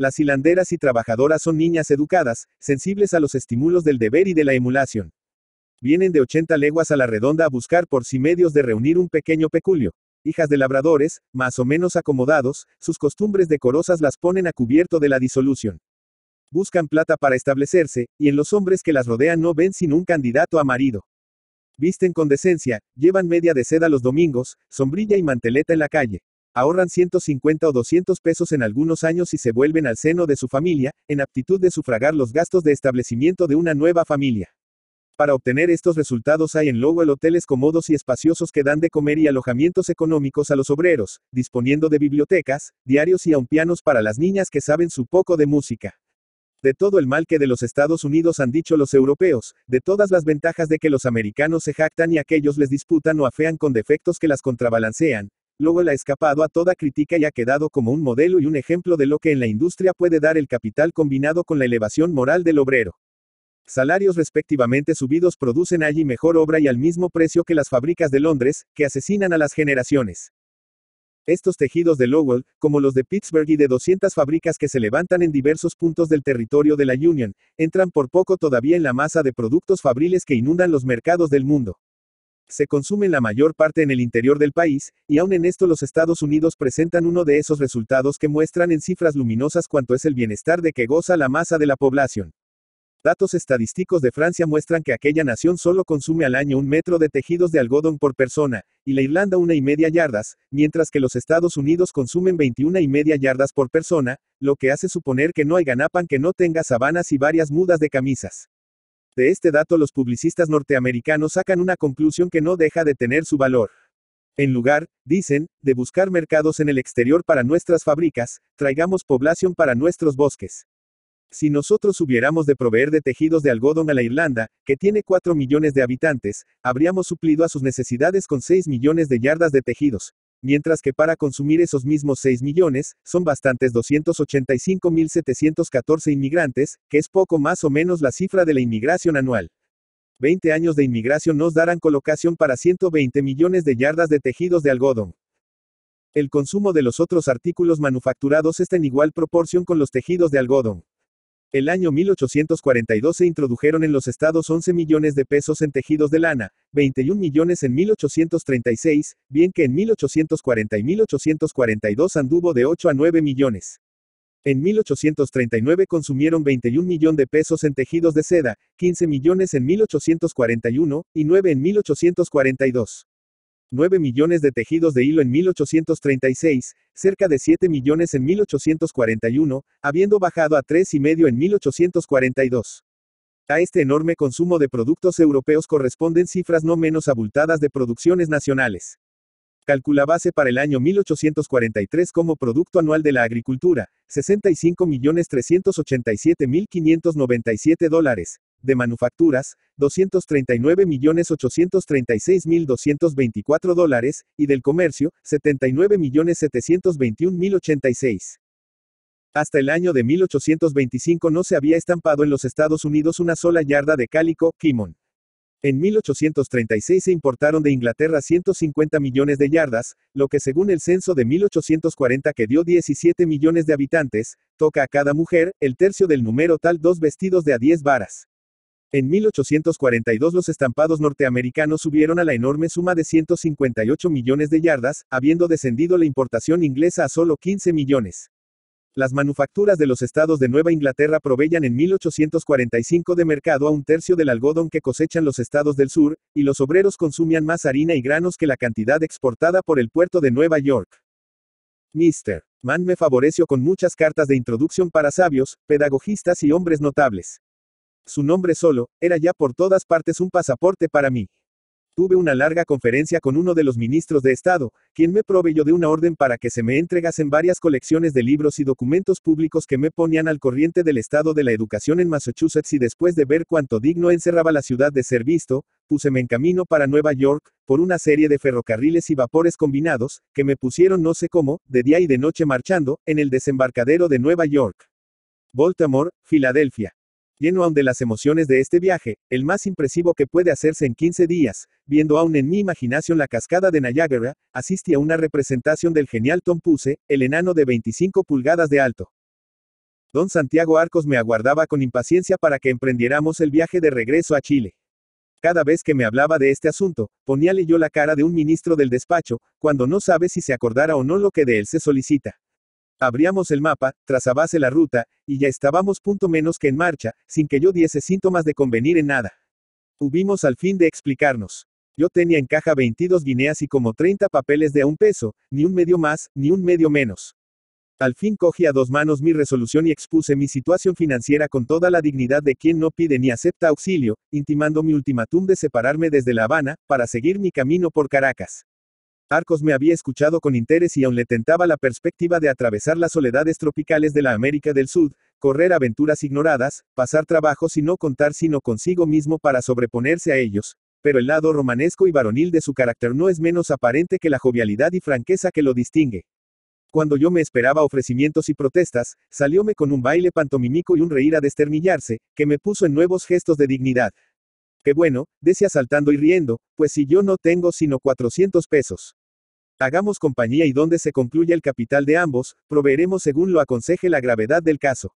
Las hilanderas y trabajadoras son niñas educadas, sensibles a los estímulos del deber y de la emulación. Vienen de 80 leguas a la redonda a buscar por sí medios de reunir un pequeño peculio. Hijas de labradores, más o menos acomodados, sus costumbres decorosas las ponen a cubierto de la disolución. Buscan plata para establecerse, y en los hombres que las rodean no ven sin un candidato a marido. Visten con decencia, llevan media de seda los domingos, sombrilla y manteleta en la calle ahorran 150 o 200 pesos en algunos años y se vuelven al seno de su familia, en aptitud de sufragar los gastos de establecimiento de una nueva familia. Para obtener estos resultados hay en Lowell hoteles cómodos y espaciosos que dan de comer y alojamientos económicos a los obreros, disponiendo de bibliotecas, diarios y aun pianos para las niñas que saben su poco de música. De todo el mal que de los Estados Unidos han dicho los europeos, de todas las ventajas de que los americanos se jactan y aquellos les disputan o afean con defectos que las contrabalancean, Lowell ha escapado a toda crítica y ha quedado como un modelo y un ejemplo de lo que en la industria puede dar el capital combinado con la elevación moral del obrero. Salarios respectivamente subidos producen allí mejor obra y al mismo precio que las fábricas de Londres, que asesinan a las generaciones. Estos tejidos de Lowell, como los de Pittsburgh y de 200 fábricas que se levantan en diversos puntos del territorio de la Union, entran por poco todavía en la masa de productos fabriles que inundan los mercados del mundo se consume la mayor parte en el interior del país, y aún en esto los Estados Unidos presentan uno de esos resultados que muestran en cifras luminosas cuánto es el bienestar de que goza la masa de la población. Datos estadísticos de Francia muestran que aquella nación solo consume al año un metro de tejidos de algodón por persona, y la Irlanda una y media yardas, mientras que los Estados Unidos consumen 21 y media yardas por persona, lo que hace suponer que no hay ganapan que no tenga sabanas y varias mudas de camisas. De este dato los publicistas norteamericanos sacan una conclusión que no deja de tener su valor. En lugar, dicen, de buscar mercados en el exterior para nuestras fábricas, traigamos población para nuestros bosques. Si nosotros hubiéramos de proveer de tejidos de algodón a la Irlanda, que tiene 4 millones de habitantes, habríamos suplido a sus necesidades con 6 millones de yardas de tejidos, mientras que para consumir esos mismos 6 millones, son bastantes 285.714 inmigrantes, que es poco más o menos la cifra de la inmigración anual. 20 años de inmigración nos darán colocación para 120 millones de yardas de tejidos de algodón. El consumo de los otros artículos manufacturados está en igual proporción con los tejidos de algodón. El año 1842 se introdujeron en los estados 11 millones de pesos en tejidos de lana, 21 millones en 1836, bien que en 1840 y 1842 anduvo de 8 a 9 millones. En 1839 consumieron 21 millones de pesos en tejidos de seda, 15 millones en 1841 y 9 en 1842. 9 millones de tejidos de hilo en 1836, cerca de 7 millones en 1841, habiendo bajado a 3,5 en 1842. A este enorme consumo de productos europeos corresponden cifras no menos abultadas de producciones nacionales. Calcula base para el año 1843 como Producto Anual de la Agricultura, 65.387.597 dólares, de manufacturas, 239.836.224 dólares, y del comercio, 79.721.086. Hasta el año de 1825 no se había estampado en los Estados Unidos una sola yarda de cálico, kimon. En 1836 se importaron de Inglaterra 150 millones de yardas, lo que según el censo de 1840 que dio 17 millones de habitantes, toca a cada mujer, el tercio del número tal dos vestidos de a 10 varas. En 1842 los estampados norteamericanos subieron a la enorme suma de 158 millones de yardas, habiendo descendido la importación inglesa a solo 15 millones. Las manufacturas de los estados de Nueva Inglaterra proveían en 1845 de mercado a un tercio del algodón que cosechan los estados del sur, y los obreros consumían más harina y granos que la cantidad exportada por el puerto de Nueva York. Mr. Mann me favoreció con muchas cartas de introducción para sabios, pedagogistas y hombres notables. Su nombre solo, era ya por todas partes un pasaporte para mí. Tuve una larga conferencia con uno de los ministros de Estado, quien me proveyó de una orden para que se me entregasen varias colecciones de libros y documentos públicos que me ponían al corriente del estado de la educación en Massachusetts y después de ver cuánto digno encerraba la ciudad de ser visto, puseme en camino para Nueva York, por una serie de ferrocarriles y vapores combinados, que me pusieron no sé cómo, de día y de noche marchando, en el desembarcadero de Nueva York. Baltimore, Filadelfia lleno aún de las emociones de este viaje, el más impresivo que puede hacerse en 15 días, viendo aún en mi imaginación la cascada de Niagara, asistí a una representación del genial Tom Puse, el enano de 25 pulgadas de alto. Don Santiago Arcos me aguardaba con impaciencia para que emprendiéramos el viaje de regreso a Chile. Cada vez que me hablaba de este asunto, poníale yo la cara de un ministro del despacho, cuando no sabe si se acordará o no lo que de él se solicita. Abríamos el mapa, trazabase la ruta, y ya estábamos punto menos que en marcha, sin que yo diese síntomas de convenir en nada. Hubimos al fin de explicarnos. Yo tenía en caja 22 guineas y como 30 papeles de a un peso, ni un medio más, ni un medio menos. Al fin cogí a dos manos mi resolución y expuse mi situación financiera con toda la dignidad de quien no pide ni acepta auxilio, intimando mi ultimátum de separarme desde La Habana, para seguir mi camino por Caracas. Arcos me había escuchado con interés y aún le tentaba la perspectiva de atravesar las soledades tropicales de la América del Sur, correr aventuras ignoradas, pasar trabajos y no contar sino consigo mismo para sobreponerse a ellos, pero el lado romanesco y varonil de su carácter no es menos aparente que la jovialidad y franqueza que lo distingue. Cuando yo me esperaba ofrecimientos y protestas, salióme con un baile pantomímico y un reír a desternillarse, que me puso en nuevos gestos de dignidad. Qué bueno, decía saltando y riendo, pues si yo no tengo sino 400 pesos. Hagamos compañía y donde se concluya el capital de ambos, proveeremos según lo aconseje la gravedad del caso.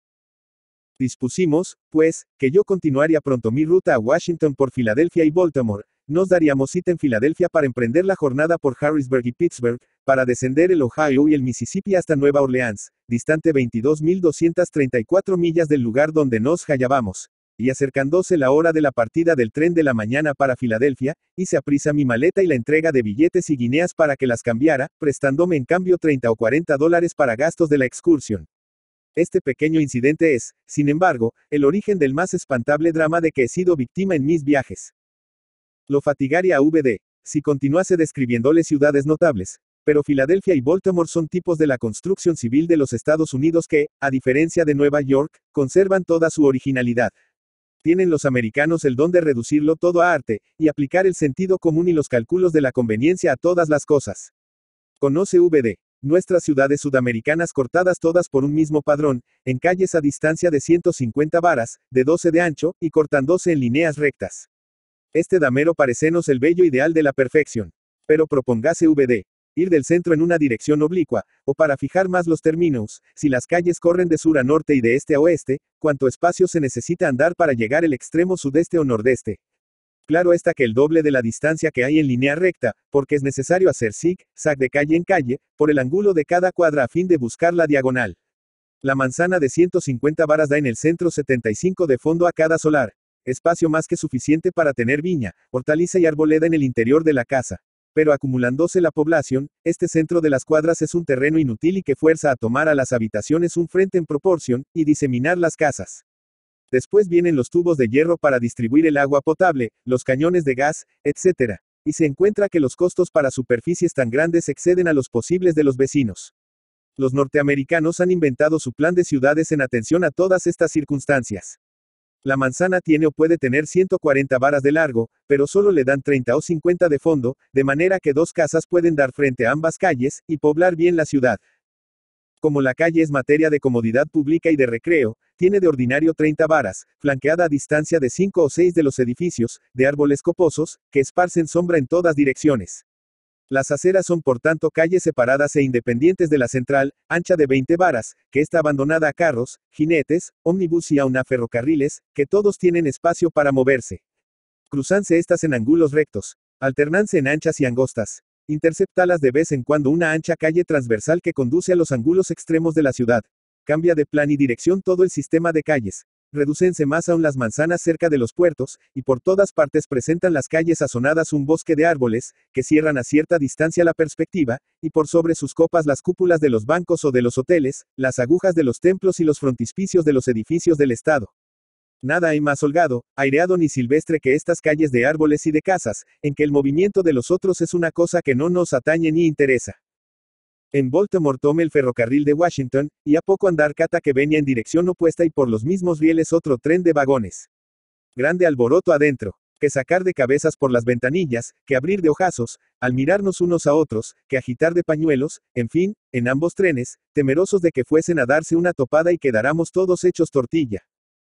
Dispusimos, pues, que yo continuaría pronto mi ruta a Washington por Filadelfia y Baltimore, nos daríamos cita en Filadelfia para emprender la jornada por Harrisburg y Pittsburgh, para descender el Ohio y el Mississippi hasta Nueva Orleans, distante 22.234 millas del lugar donde nos hallábamos y acercándose la hora de la partida del tren de la mañana para Filadelfia, hice aprisa mi maleta y la entrega de billetes y guineas para que las cambiara, prestándome en cambio 30 o 40 dólares para gastos de la excursión. Este pequeño incidente es, sin embargo, el origen del más espantable drama de que he sido víctima en mis viajes. Lo fatigaría a VD, si continuase describiéndole ciudades notables, pero Filadelfia y Baltimore son tipos de la construcción civil de los Estados Unidos que, a diferencia de Nueva York, conservan toda su originalidad, tienen los americanos el don de reducirlo todo a arte, y aplicar el sentido común y los cálculos de la conveniencia a todas las cosas. Conoce VD. Nuestras ciudades sudamericanas cortadas todas por un mismo padrón, en calles a distancia de 150 varas, de 12 de ancho, y cortándose en líneas rectas. Este damero parecenos el bello ideal de la perfección. Pero propongase VD ir del centro en una dirección oblicua, o para fijar más los términos, si las calles corren de sur a norte y de este a oeste, cuánto espacio se necesita andar para llegar el extremo sudeste o nordeste. Claro está que el doble de la distancia que hay en línea recta, porque es necesario hacer zig, zag de calle en calle, por el ángulo de cada cuadra a fin de buscar la diagonal. La manzana de 150 varas da en el centro 75 de fondo a cada solar, espacio más que suficiente para tener viña, hortaliza y arboleda en el interior de la casa. Pero acumulándose la población, este centro de las cuadras es un terreno inútil y que fuerza a tomar a las habitaciones un frente en proporción, y diseminar las casas. Después vienen los tubos de hierro para distribuir el agua potable, los cañones de gas, etc. Y se encuentra que los costos para superficies tan grandes exceden a los posibles de los vecinos. Los norteamericanos han inventado su plan de ciudades en atención a todas estas circunstancias. La manzana tiene o puede tener 140 varas de largo, pero solo le dan 30 o 50 de fondo, de manera que dos casas pueden dar frente a ambas calles, y poblar bien la ciudad. Como la calle es materia de comodidad pública y de recreo, tiene de ordinario 30 varas, flanqueada a distancia de 5 o 6 de los edificios, de árboles coposos, que esparcen sombra en todas direcciones. Las aceras son por tanto calles separadas e independientes de la central, ancha de 20 varas, que está abandonada a carros, jinetes, ómnibus y aun a ferrocarriles, que todos tienen espacio para moverse. Cruzanse estas en ángulos rectos, alternanse en anchas y angostas. Interceptalas de vez en cuando una ancha calle transversal que conduce a los ángulos extremos de la ciudad. Cambia de plan y dirección todo el sistema de calles. Redúcense más aún las manzanas cerca de los puertos, y por todas partes presentan las calles asonadas un bosque de árboles, que cierran a cierta distancia la perspectiva, y por sobre sus copas las cúpulas de los bancos o de los hoteles, las agujas de los templos y los frontispicios de los edificios del Estado. Nada hay más holgado, aireado ni silvestre que estas calles de árboles y de casas, en que el movimiento de los otros es una cosa que no nos atañe ni interesa. En Baltimore tome el ferrocarril de Washington, y a poco andar cata que venía en dirección opuesta y por los mismos rieles otro tren de vagones. Grande alboroto adentro que sacar de cabezas por las ventanillas, que abrir de ojazos, al mirarnos unos a otros, que agitar de pañuelos, en fin, en ambos trenes, temerosos de que fuesen a darse una topada y quedáramos todos hechos tortilla.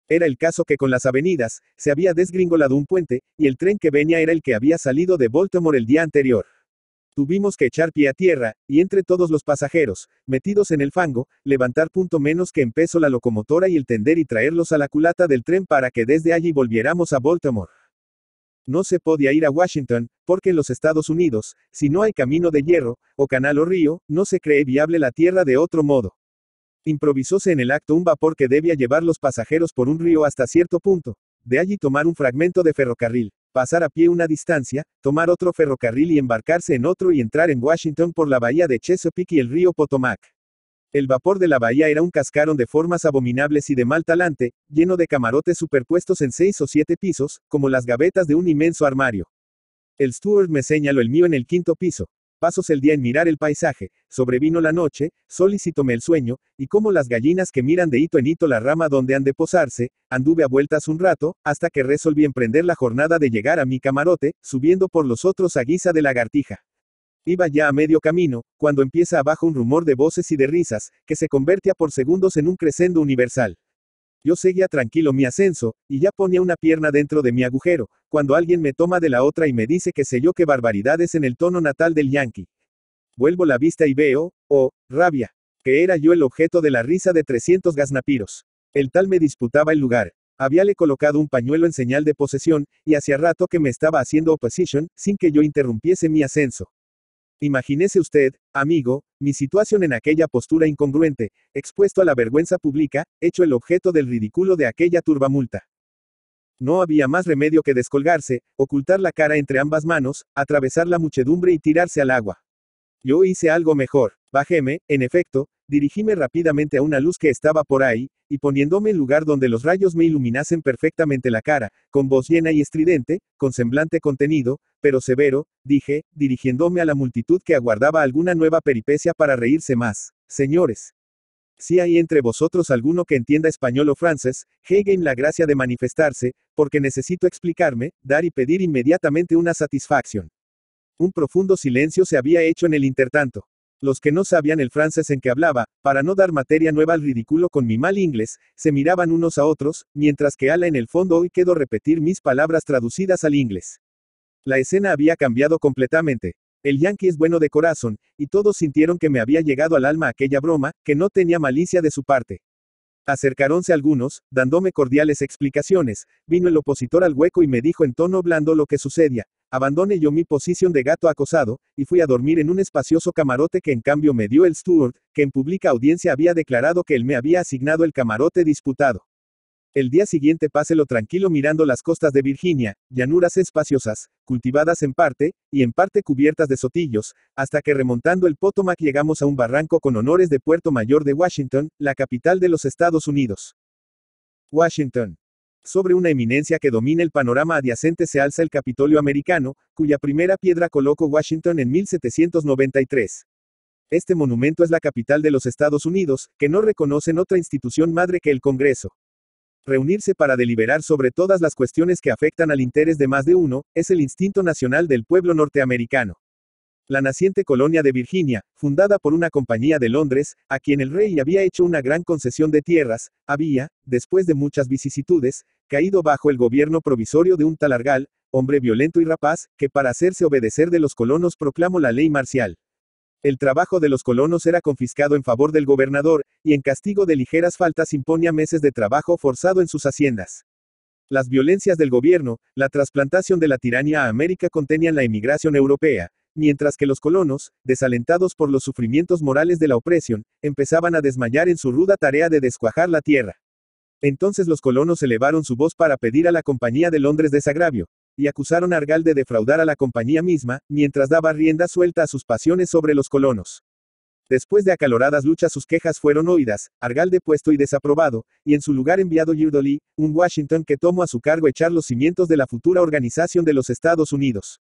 Era el caso que con las avenidas, se había desgringolado un puente, y el tren que venía era el que había salido de Baltimore el día anterior. Tuvimos que echar pie a tierra, y entre todos los pasajeros, metidos en el fango, levantar punto menos que en peso la locomotora y el tender y traerlos a la culata del tren para que desde allí volviéramos a Baltimore. No se podía ir a Washington, porque en los Estados Unidos, si no hay camino de hierro, o canal o río, no se cree viable la tierra de otro modo. Improvisóse en el acto un vapor que debía llevar los pasajeros por un río hasta cierto punto, de allí tomar un fragmento de ferrocarril pasar a pie una distancia, tomar otro ferrocarril y embarcarse en otro y entrar en Washington por la bahía de Chesapeake y el río Potomac. El vapor de la bahía era un cascarón de formas abominables y de mal talante, lleno de camarotes superpuestos en seis o siete pisos, como las gavetas de un inmenso armario. El steward me señaló el mío en el quinto piso. Pasos el día en mirar el paisaje, sobrevino la noche, solícitome el sueño, y como las gallinas que miran de hito en hito la rama donde han de posarse, anduve a vueltas un rato, hasta que resolví emprender la jornada de llegar a mi camarote, subiendo por los otros a guisa de lagartija. Iba ya a medio camino, cuando empieza abajo un rumor de voces y de risas, que se convertía por segundos en un crescendo universal. Yo seguía tranquilo mi ascenso, y ya ponía una pierna dentro de mi agujero, cuando alguien me toma de la otra y me dice que sé yo qué barbaridades en el tono natal del yanqui, Vuelvo la vista y veo, oh, rabia, que era yo el objeto de la risa de 300 gaznapiros. El tal me disputaba el lugar. Habíale colocado un pañuelo en señal de posesión, y hacía rato que me estaba haciendo opposition, sin que yo interrumpiese mi ascenso. Imagínese usted, amigo, mi situación en aquella postura incongruente, expuesto a la vergüenza pública, hecho el objeto del ridículo de aquella turbamulta. No había más remedio que descolgarse, ocultar la cara entre ambas manos, atravesar la muchedumbre y tirarse al agua. Yo hice algo mejor. Bajéme, en efecto, dirigíme rápidamente a una luz que estaba por ahí, y poniéndome en lugar donde los rayos me iluminasen perfectamente la cara, con voz llena y estridente, con semblante contenido, pero severo, dije, dirigiéndome a la multitud que aguardaba alguna nueva peripecia para reírse más. Señores, si hay entre vosotros alguno que entienda español o francés, hegen la gracia de manifestarse, porque necesito explicarme, dar y pedir inmediatamente una satisfacción. Un profundo silencio se había hecho en el intertanto. Los que no sabían el francés en que hablaba, para no dar materia nueva al ridículo con mi mal inglés, se miraban unos a otros, mientras que ala en el fondo hoy quedo repetir mis palabras traducidas al inglés. La escena había cambiado completamente. El yankee es bueno de corazón, y todos sintieron que me había llegado al alma aquella broma, que no tenía malicia de su parte. Acercáronse algunos, dándome cordiales explicaciones, vino el opositor al hueco y me dijo en tono blando lo que sucedía, abandoné yo mi posición de gato acosado, y fui a dormir en un espacioso camarote que en cambio me dio el steward, que en pública audiencia había declarado que él me había asignado el camarote disputado. El día siguiente páselo tranquilo mirando las costas de Virginia, llanuras espaciosas, cultivadas en parte, y en parte cubiertas de sotillos, hasta que remontando el Potomac llegamos a un barranco con honores de Puerto Mayor de Washington, la capital de los Estados Unidos. Washington. Sobre una eminencia que domina el panorama adyacente se alza el Capitolio americano, cuya primera piedra colocó Washington en 1793. Este monumento es la capital de los Estados Unidos, que no reconocen otra institución madre que el Congreso. Reunirse para deliberar sobre todas las cuestiones que afectan al interés de más de uno, es el instinto nacional del pueblo norteamericano. La naciente colonia de Virginia, fundada por una compañía de Londres, a quien el rey había hecho una gran concesión de tierras, había, después de muchas vicisitudes, caído bajo el gobierno provisorio de un talargal, hombre violento y rapaz, que para hacerse obedecer de los colonos proclamó la ley marcial. El trabajo de los colonos era confiscado en favor del gobernador, y en castigo de ligeras faltas imponía meses de trabajo forzado en sus haciendas. Las violencias del gobierno, la trasplantación de la tiranía a América contenían la emigración europea, mientras que los colonos, desalentados por los sufrimientos morales de la opresión, empezaban a desmayar en su ruda tarea de descuajar la tierra. Entonces los colonos elevaron su voz para pedir a la Compañía de Londres desagravio, y acusaron a Argal de defraudar a la compañía misma, mientras daba rienda suelta a sus pasiones sobre los colonos. Después de acaloradas luchas sus quejas fueron oídas, Argal depuesto y desaprobado, y en su lugar enviado Yurdoli, un Washington que tomó a su cargo echar los cimientos de la futura organización de los Estados Unidos.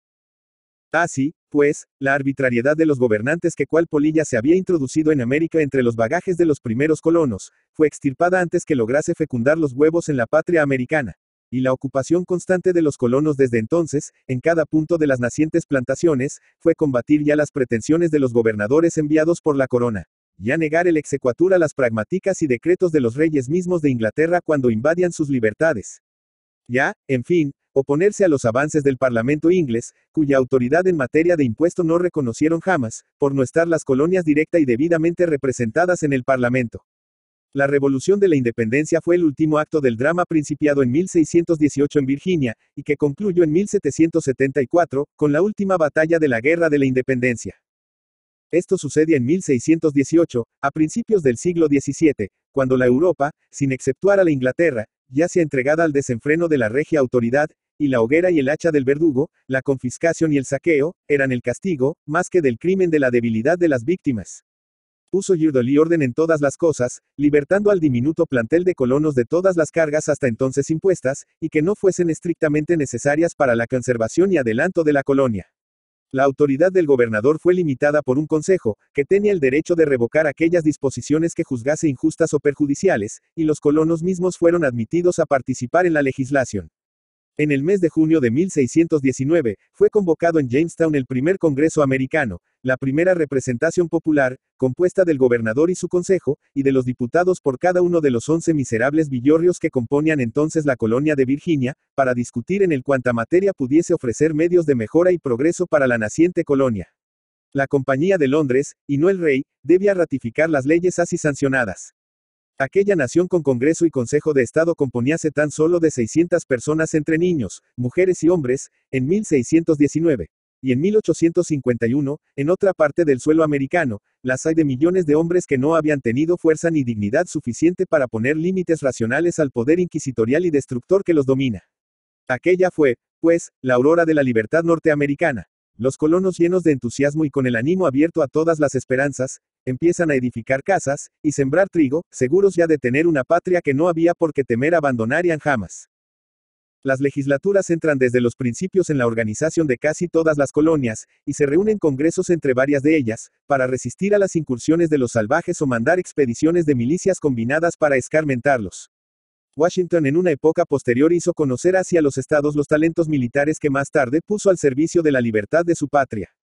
Así, ah, pues, la arbitrariedad de los gobernantes que cual polilla se había introducido en América entre los bagajes de los primeros colonos, fue extirpada antes que lograse fecundar los huevos en la patria americana y la ocupación constante de los colonos desde entonces, en cada punto de las nacientes plantaciones, fue combatir ya las pretensiones de los gobernadores enviados por la corona, ya negar el exequatur a las pragmáticas y decretos de los reyes mismos de Inglaterra cuando invadían sus libertades. Ya, en fin, oponerse a los avances del Parlamento inglés, cuya autoridad en materia de impuesto no reconocieron jamás, por no estar las colonias directa y debidamente representadas en el Parlamento. La Revolución de la Independencia fue el último acto del drama principiado en 1618 en Virginia, y que concluyó en 1774, con la última batalla de la Guerra de la Independencia. Esto sucede en 1618, a principios del siglo XVII, cuando la Europa, sin exceptuar a la Inglaterra, ya se entregada al desenfreno de la regia autoridad, y la hoguera y el hacha del verdugo, la confiscación y el saqueo, eran el castigo, más que del crimen de la debilidad de las víctimas. Puso orden en todas las cosas, libertando al diminuto plantel de colonos de todas las cargas hasta entonces impuestas, y que no fuesen estrictamente necesarias para la conservación y adelanto de la colonia. La autoridad del gobernador fue limitada por un consejo, que tenía el derecho de revocar aquellas disposiciones que juzgase injustas o perjudiciales, y los colonos mismos fueron admitidos a participar en la legislación. En el mes de junio de 1619, fue convocado en Jamestown el primer Congreso americano, la primera representación popular, compuesta del gobernador y su consejo, y de los diputados por cada uno de los once miserables villorrios que componían entonces la colonia de Virginia, para discutir en el cuanta materia pudiese ofrecer medios de mejora y progreso para la naciente colonia. La Compañía de Londres, y no el rey, debía ratificar las leyes así sancionadas. Aquella nación con Congreso y Consejo de Estado componíase tan solo de 600 personas entre niños, mujeres y hombres, en 1619. Y en 1851, en otra parte del suelo americano, las hay de millones de hombres que no habían tenido fuerza ni dignidad suficiente para poner límites racionales al poder inquisitorial y destructor que los domina. Aquella fue, pues, la aurora de la libertad norteamericana. Los colonos llenos de entusiasmo y con el ánimo abierto a todas las esperanzas, empiezan a edificar casas, y sembrar trigo, seguros ya de tener una patria que no había por qué temer abandonarían jamás. Las legislaturas entran desde los principios en la organización de casi todas las colonias, y se reúnen congresos entre varias de ellas, para resistir a las incursiones de los salvajes o mandar expediciones de milicias combinadas para escarmentarlos. Washington en una época posterior hizo conocer hacia los estados los talentos militares que más tarde puso al servicio de la libertad de su patria.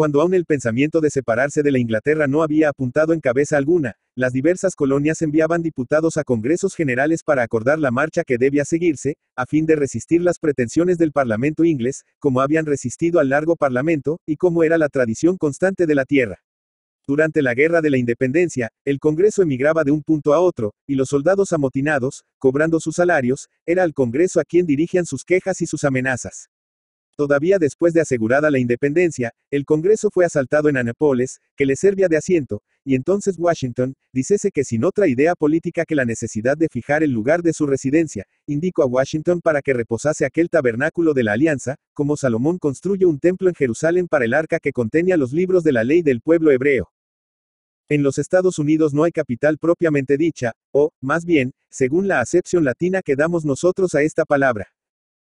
Cuando aún el pensamiento de separarse de la Inglaterra no había apuntado en cabeza alguna, las diversas colonias enviaban diputados a congresos generales para acordar la marcha que debía seguirse, a fin de resistir las pretensiones del Parlamento inglés, como habían resistido al largo Parlamento, y como era la tradición constante de la tierra. Durante la Guerra de la Independencia, el Congreso emigraba de un punto a otro, y los soldados amotinados, cobrando sus salarios, era al Congreso a quien dirigían sus quejas y sus amenazas. Todavía después de asegurada la independencia, el Congreso fue asaltado en Annapolis, que le servía de asiento, y entonces Washington, dicese que sin otra idea política que la necesidad de fijar el lugar de su residencia, indicó a Washington para que reposase aquel tabernáculo de la alianza, como Salomón construye un templo en Jerusalén para el arca que contenía los libros de la ley del pueblo hebreo. En los Estados Unidos no hay capital propiamente dicha, o, más bien, según la acepción latina que damos nosotros a esta palabra.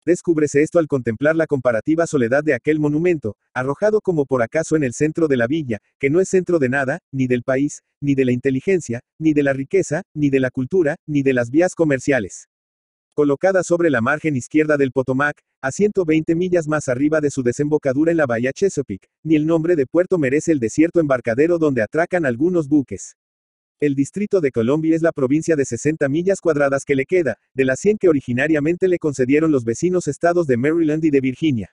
Descúbrese esto al contemplar la comparativa soledad de aquel monumento, arrojado como por acaso en el centro de la villa, que no es centro de nada, ni del país, ni de la inteligencia, ni de la riqueza, ni de la cultura, ni de las vías comerciales colocada sobre la margen izquierda del Potomac, a 120 millas más arriba de su desembocadura en la bahía Chesapeake, ni el nombre de puerto merece el desierto embarcadero donde atracan algunos buques. El Distrito de Colombia es la provincia de 60 millas cuadradas que le queda, de las 100 que originariamente le concedieron los vecinos estados de Maryland y de Virginia.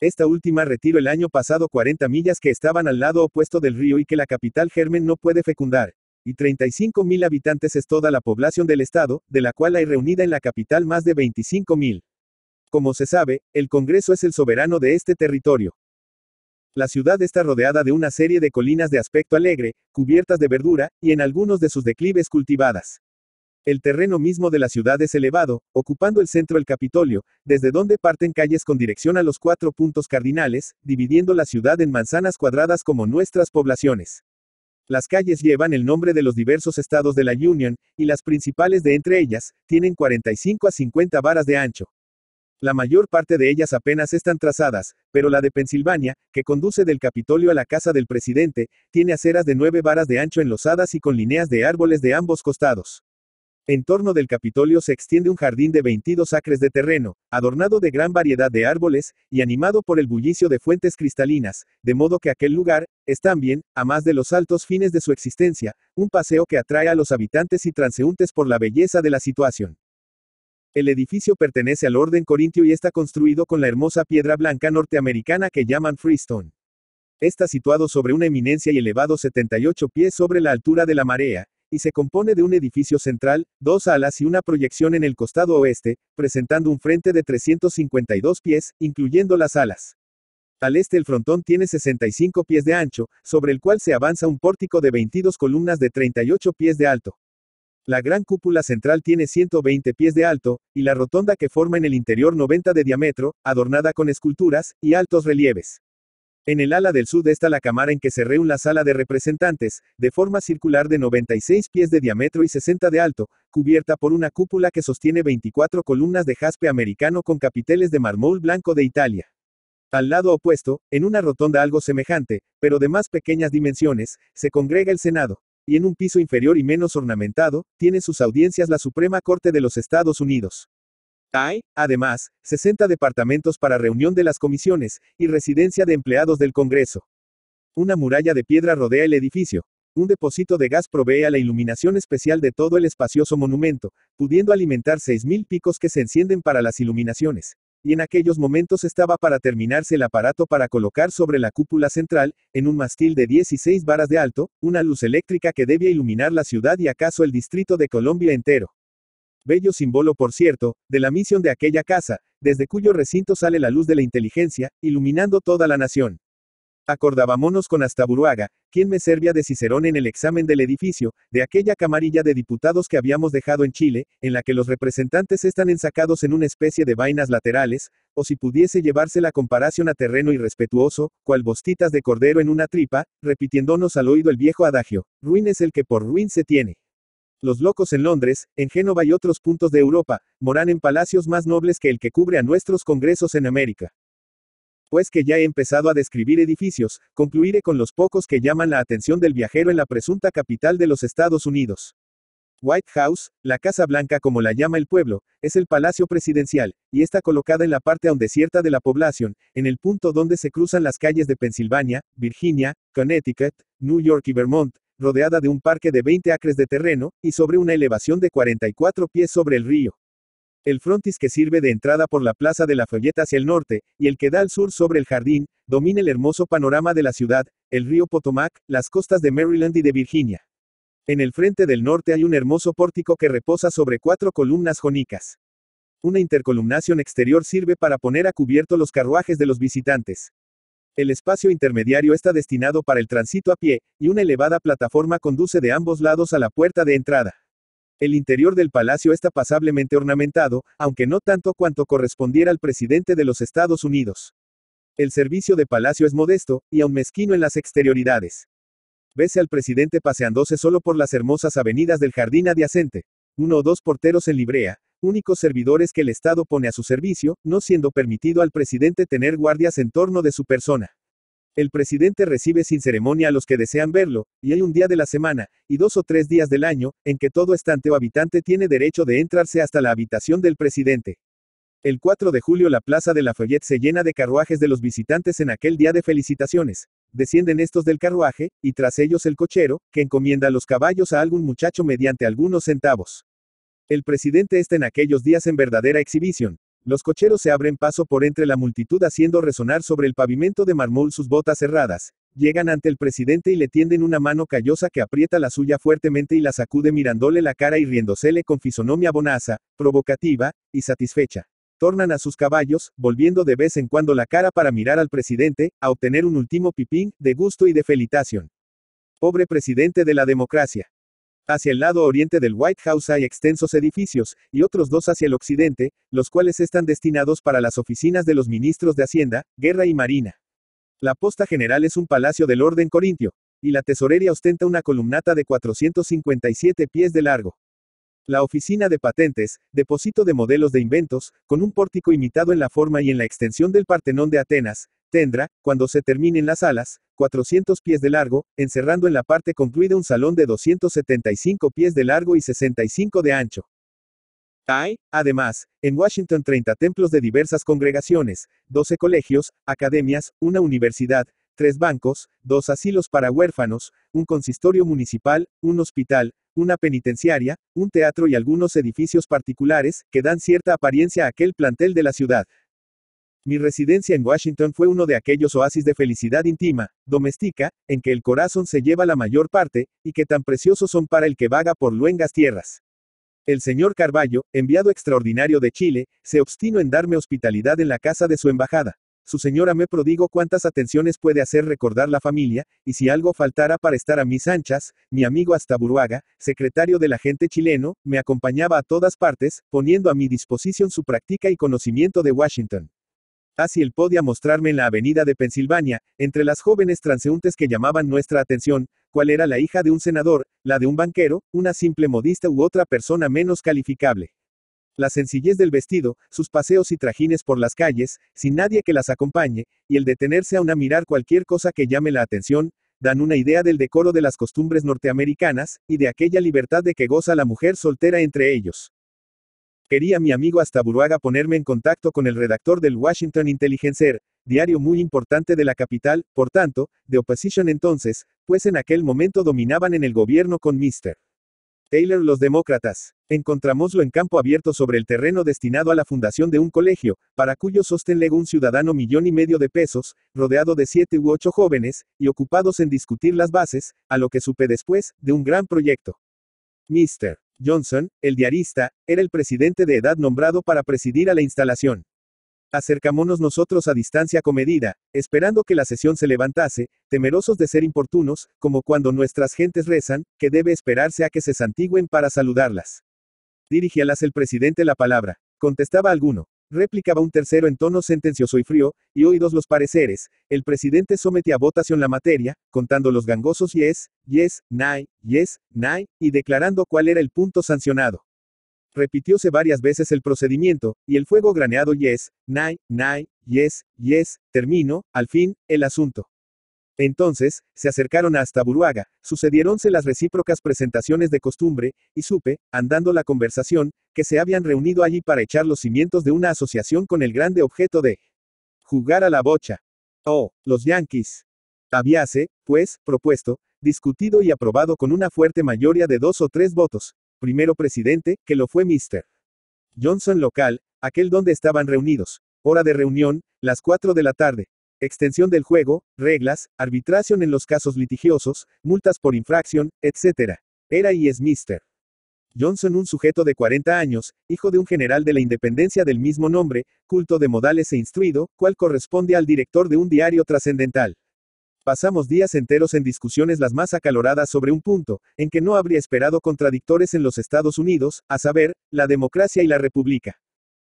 Esta última retiró el año pasado 40 millas que estaban al lado opuesto del río y que la capital Germen no puede fecundar, y 35 mil habitantes es toda la población del estado, de la cual hay reunida en la capital más de 25 mil. Como se sabe, el Congreso es el soberano de este territorio. La ciudad está rodeada de una serie de colinas de aspecto alegre, cubiertas de verdura, y en algunos de sus declives cultivadas. El terreno mismo de la ciudad es elevado, ocupando el centro del Capitolio, desde donde parten calles con dirección a los cuatro puntos cardinales, dividiendo la ciudad en manzanas cuadradas como nuestras poblaciones. Las calles llevan el nombre de los diversos estados de la Union, y las principales de entre ellas, tienen 45 a 50 varas de ancho. La mayor parte de ellas apenas están trazadas, pero la de Pensilvania, que conduce del Capitolio a la casa del presidente, tiene aceras de nueve varas de ancho enlosadas y con líneas de árboles de ambos costados. En torno del Capitolio se extiende un jardín de 22 acres de terreno, adornado de gran variedad de árboles, y animado por el bullicio de fuentes cristalinas, de modo que aquel lugar, es también, a más de los altos fines de su existencia, un paseo que atrae a los habitantes y transeúntes por la belleza de la situación. El edificio pertenece al orden corintio y está construido con la hermosa piedra blanca norteamericana que llaman freestone. Está situado sobre una eminencia y elevado 78 pies sobre la altura de la marea, y se compone de un edificio central, dos alas y una proyección en el costado oeste, presentando un frente de 352 pies, incluyendo las alas. Al este el frontón tiene 65 pies de ancho, sobre el cual se avanza un pórtico de 22 columnas de 38 pies de alto. La gran cúpula central tiene 120 pies de alto, y la rotonda que forma en el interior 90 de diámetro, adornada con esculturas y altos relieves. En el ala del sur está la cámara en que se reúne la sala de representantes, de forma circular de 96 pies de diámetro y 60 de alto, cubierta por una cúpula que sostiene 24 columnas de jaspe americano con capiteles de mármol blanco de Italia. Al lado opuesto, en una rotonda algo semejante, pero de más pequeñas dimensiones, se congrega el Senado, y en un piso inferior y menos ornamentado, tiene sus audiencias la Suprema Corte de los Estados Unidos. Hay, además, 60 departamentos para reunión de las comisiones, y residencia de empleados del Congreso. Una muralla de piedra rodea el edificio. Un depósito de gas provee a la iluminación especial de todo el espacioso monumento, pudiendo alimentar 6.000 picos que se encienden para las iluminaciones y en aquellos momentos estaba para terminarse el aparato para colocar sobre la cúpula central, en un mastil de 16 varas de alto, una luz eléctrica que debía iluminar la ciudad y acaso el distrito de Colombia entero. Bello símbolo, por cierto, de la misión de aquella casa, desde cuyo recinto sale la luz de la inteligencia, iluminando toda la nación. Acordábamonos con Astaburuaga, quien me servía de Cicerón en el examen del edificio, de aquella camarilla de diputados que habíamos dejado en Chile, en la que los representantes están ensacados en una especie de vainas laterales, o si pudiese llevarse la comparación a terreno irrespetuoso, cual bostitas de cordero en una tripa, repitiéndonos al oído el viejo adagio, ruin es el que por ruin se tiene. Los locos en Londres, en Génova y otros puntos de Europa, moran en palacios más nobles que el que cubre a nuestros congresos en América. Pues que ya he empezado a describir edificios, concluiré con los pocos que llaman la atención del viajero en la presunta capital de los Estados Unidos. White House, la Casa Blanca como la llama el pueblo, es el palacio presidencial, y está colocada en la parte aún desierta de la población, en el punto donde se cruzan las calles de Pensilvania, Virginia, Connecticut, New York y Vermont, rodeada de un parque de 20 acres de terreno, y sobre una elevación de 44 pies sobre el río. El frontis que sirve de entrada por la plaza de la Folleta hacia el norte, y el que da al sur sobre el jardín, domina el hermoso panorama de la ciudad, el río Potomac, las costas de Maryland y de Virginia. En el frente del norte hay un hermoso pórtico que reposa sobre cuatro columnas jónicas. Una intercolumnación exterior sirve para poner a cubierto los carruajes de los visitantes. El espacio intermediario está destinado para el tránsito a pie, y una elevada plataforma conduce de ambos lados a la puerta de entrada. El interior del palacio está pasablemente ornamentado, aunque no tanto cuanto correspondiera al presidente de los Estados Unidos. El servicio de palacio es modesto, y aún mezquino en las exterioridades. Vese al presidente paseándose solo por las hermosas avenidas del jardín adyacente. Uno o dos porteros en librea, únicos servidores que el Estado pone a su servicio, no siendo permitido al presidente tener guardias en torno de su persona. El presidente recibe sin ceremonia a los que desean verlo, y hay un día de la semana, y dos o tres días del año, en que todo estante o habitante tiene derecho de entrarse hasta la habitación del presidente. El 4 de julio la plaza de la Lafayette se llena de carruajes de los visitantes en aquel día de felicitaciones. Descienden estos del carruaje, y tras ellos el cochero, que encomienda los caballos a algún muchacho mediante algunos centavos. El presidente está en aquellos días en verdadera exhibición, los cocheros se abren paso por entre la multitud haciendo resonar sobre el pavimento de mármol sus botas cerradas. Llegan ante el presidente y le tienden una mano callosa que aprieta la suya fuertemente y la sacude mirándole la cara y riéndosele con fisonomía bonaza, provocativa, y satisfecha. Tornan a sus caballos, volviendo de vez en cuando la cara para mirar al presidente, a obtener un último pipín, de gusto y de felicitación. Pobre presidente de la democracia. Hacia el lado oriente del White House hay extensos edificios, y otros dos hacia el occidente, los cuales están destinados para las oficinas de los ministros de Hacienda, Guerra y Marina. La posta general es un palacio del orden corintio, y la tesorería ostenta una columnata de 457 pies de largo. La oficina de patentes, depósito de modelos de inventos, con un pórtico imitado en la forma y en la extensión del Partenón de Atenas, tendrá, cuando se terminen las alas, 400 pies de largo, encerrando en la parte concluida un salón de 275 pies de largo y 65 de ancho. Hay, además, en Washington 30 templos de diversas congregaciones, 12 colegios, academias, una universidad, tres bancos, dos asilos para huérfanos, un consistorio municipal, un hospital, una penitenciaria, un teatro y algunos edificios particulares, que dan cierta apariencia a aquel plantel de la ciudad. Mi residencia en Washington fue uno de aquellos oasis de felicidad íntima, doméstica, en que el corazón se lleva la mayor parte, y que tan preciosos son para el que vaga por luengas tierras. El señor Carballo, enviado extraordinario de Chile, se obstinó en darme hospitalidad en la casa de su embajada. Su señora me prodigo cuántas atenciones puede hacer recordar la familia, y si algo faltara para estar a mis anchas, mi amigo Astaburuaga, secretario del agente chileno, me acompañaba a todas partes, poniendo a mi disposición su práctica y conocimiento de Washington. Así el podía mostrarme en la avenida de Pensilvania, entre las jóvenes transeúntes que llamaban nuestra atención, cuál era la hija de un senador, la de un banquero, una simple modista u otra persona menos calificable. La sencillez del vestido, sus paseos y trajines por las calles, sin nadie que las acompañe, y el detenerse a una mirar cualquier cosa que llame la atención, dan una idea del decoro de las costumbres norteamericanas, y de aquella libertad de que goza la mujer soltera entre ellos. Quería mi amigo hasta Buruaga ponerme en contacto con el redactor del Washington Intelligencer, diario muy importante de la capital, por tanto, de Opposition entonces, pues en aquel momento dominaban en el gobierno con Mr. Taylor los demócratas. Encontramoslo en campo abierto sobre el terreno destinado a la fundación de un colegio, para cuyo sostén legó un ciudadano millón y medio de pesos, rodeado de siete u ocho jóvenes, y ocupados en discutir las bases, a lo que supe después, de un gran proyecto. Mr. Johnson, el diarista, era el presidente de edad nombrado para presidir a la instalación. Acercámonos nosotros a distancia comedida, esperando que la sesión se levantase, temerosos de ser importunos, como cuando nuestras gentes rezan, que debe esperarse a que se santigüen para saludarlas. Dirigíalas el presidente la palabra, contestaba alguno. Replicaba un tercero en tono sentencioso y frío, y oídos los pareceres, el presidente somete a votación la materia, contando los gangosos yes, yes, nay, yes, nay, y declarando cuál era el punto sancionado. Repitióse varias veces el procedimiento, y el fuego graneado yes, nay, nay, yes, yes, terminó, al fin, el asunto. Entonces, se acercaron hasta Buruaga, sucedieronse las recíprocas presentaciones de costumbre, y supe, andando la conversación, que se habían reunido allí para echar los cimientos de una asociación con el grande objeto de jugar a la bocha. Oh, los Yankees. Habíase, pues, propuesto, discutido y aprobado con una fuerte mayoría de dos o tres votos, primero presidente, que lo fue Mr. Johnson local, aquel donde estaban reunidos, hora de reunión, las cuatro de la tarde, Extensión del juego, reglas, arbitración en los casos litigiosos, multas por infracción, etc. Era y es Mr. Johnson un sujeto de 40 años, hijo de un general de la independencia del mismo nombre, culto de modales e instruido, cual corresponde al director de un diario trascendental. Pasamos días enteros en discusiones las más acaloradas sobre un punto, en que no habría esperado contradictores en los Estados Unidos, a saber, la democracia y la república.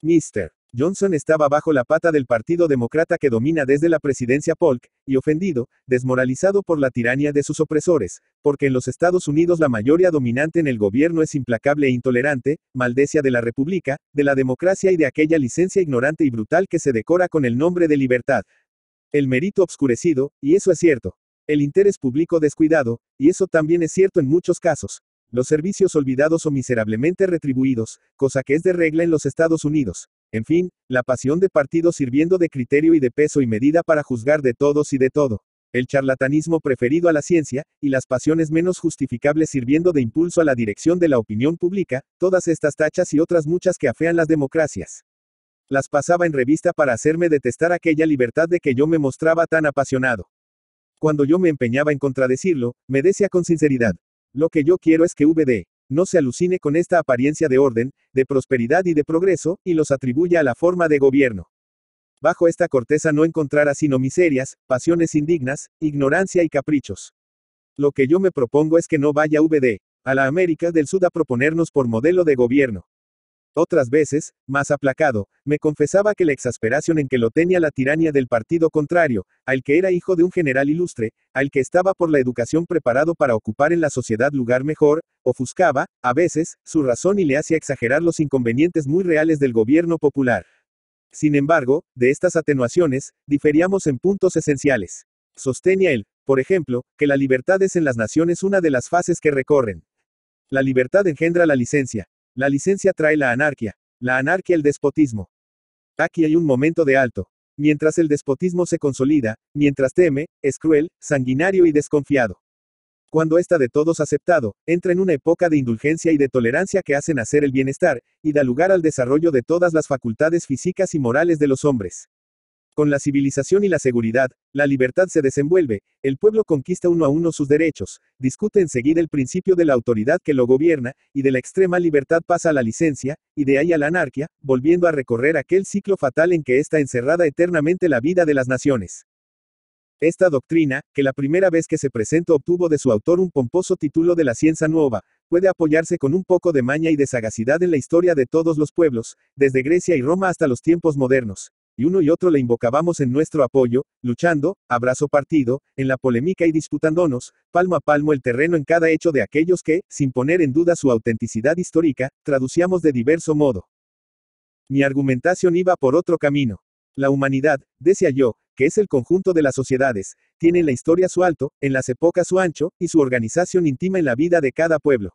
Mr. Johnson estaba bajo la pata del Partido Demócrata que domina desde la presidencia Polk, y ofendido, desmoralizado por la tiranía de sus opresores, porque en los Estados Unidos la mayoría dominante en el gobierno es implacable e intolerante, maldecia de la República, de la democracia y de aquella licencia ignorante y brutal que se decora con el nombre de libertad. El mérito obscurecido, y eso es cierto. El interés público descuidado, y eso también es cierto en muchos casos. Los servicios olvidados o miserablemente retribuidos, cosa que es de regla en los Estados Unidos. En fin, la pasión de partido sirviendo de criterio y de peso y medida para juzgar de todos y de todo. El charlatanismo preferido a la ciencia, y las pasiones menos justificables sirviendo de impulso a la dirección de la opinión pública, todas estas tachas y otras muchas que afean las democracias. Las pasaba en revista para hacerme detestar aquella libertad de que yo me mostraba tan apasionado. Cuando yo me empeñaba en contradecirlo, me decía con sinceridad, lo que yo quiero es que VD no se alucine con esta apariencia de orden, de prosperidad y de progreso, y los atribuya a la forma de gobierno. Bajo esta corteza no encontrará sino miserias, pasiones indignas, ignorancia y caprichos. Lo que yo me propongo es que no vaya VD a la América del Sud a proponernos por modelo de gobierno. Otras veces, más aplacado, me confesaba que la exasperación en que lo tenía la tiranía del partido contrario, al que era hijo de un general ilustre, al que estaba por la educación preparado para ocupar en la sociedad lugar mejor, ofuscaba, a veces, su razón y le hacía exagerar los inconvenientes muy reales del gobierno popular. Sin embargo, de estas atenuaciones, diferíamos en puntos esenciales. Sostenía él, por ejemplo, que la libertad es en las naciones una de las fases que recorren. La libertad engendra la licencia, la licencia trae la anarquía, la anarquía el despotismo. Aquí hay un momento de alto. Mientras el despotismo se consolida, mientras teme, es cruel, sanguinario y desconfiado. Cuando está de todos aceptado, entra en una época de indulgencia y de tolerancia que hace nacer el bienestar, y da lugar al desarrollo de todas las facultades físicas y morales de los hombres. Con la civilización y la seguridad, la libertad se desenvuelve, el pueblo conquista uno a uno sus derechos, discute enseguida el principio de la autoridad que lo gobierna, y de la extrema libertad pasa a la licencia, y de ahí a la anarquía, volviendo a recorrer aquel ciclo fatal en que está encerrada eternamente la vida de las naciones. Esta doctrina, que la primera vez que se presentó obtuvo de su autor un pomposo título de la ciencia nueva, puede apoyarse con un poco de maña y de sagacidad en la historia de todos los pueblos, desde Grecia y Roma hasta los tiempos modernos y uno y otro le invocábamos en nuestro apoyo, luchando, abrazo partido, en la polémica y disputándonos, palmo a palmo el terreno en cada hecho de aquellos que, sin poner en duda su autenticidad histórica, traducíamos de diverso modo. Mi argumentación iba por otro camino. La humanidad, decía yo, que es el conjunto de las sociedades, tiene en la historia su alto, en las épocas su ancho, y su organización íntima en la vida de cada pueblo.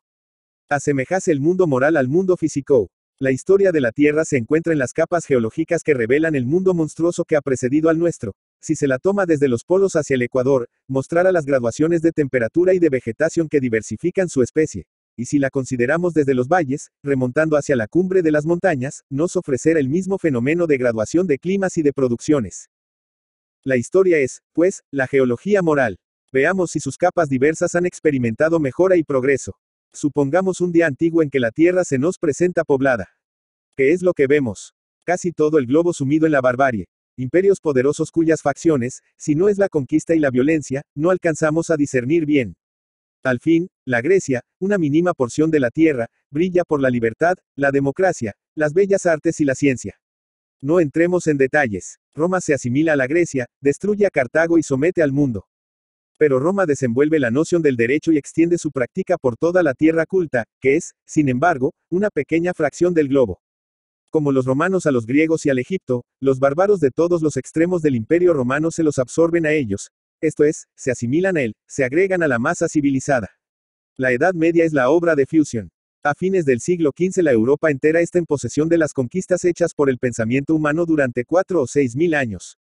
Asemejase el mundo moral al mundo físico. La historia de la Tierra se encuentra en las capas geológicas que revelan el mundo monstruoso que ha precedido al nuestro. Si se la toma desde los polos hacia el Ecuador, mostrará las graduaciones de temperatura y de vegetación que diversifican su especie. Y si la consideramos desde los valles, remontando hacia la cumbre de las montañas, nos ofrecerá el mismo fenómeno de graduación de climas y de producciones. La historia es, pues, la geología moral. Veamos si sus capas diversas han experimentado mejora y progreso. Supongamos un día antiguo en que la Tierra se nos presenta poblada. ¿Qué es lo que vemos? Casi todo el globo sumido en la barbarie. Imperios poderosos cuyas facciones, si no es la conquista y la violencia, no alcanzamos a discernir bien. Al fin, la Grecia, una mínima porción de la tierra, brilla por la libertad, la democracia, las bellas artes y la ciencia. No entremos en detalles. Roma se asimila a la Grecia, destruye a Cartago y somete al mundo pero Roma desenvuelve la noción del derecho y extiende su práctica por toda la tierra culta, que es, sin embargo, una pequeña fracción del globo. Como los romanos a los griegos y al Egipto, los bárbaros de todos los extremos del imperio romano se los absorben a ellos, esto es, se asimilan a él, se agregan a la masa civilizada. La Edad Media es la obra de Fusion. A fines del siglo XV la Europa entera está en posesión de las conquistas hechas por el pensamiento humano durante cuatro o seis mil años.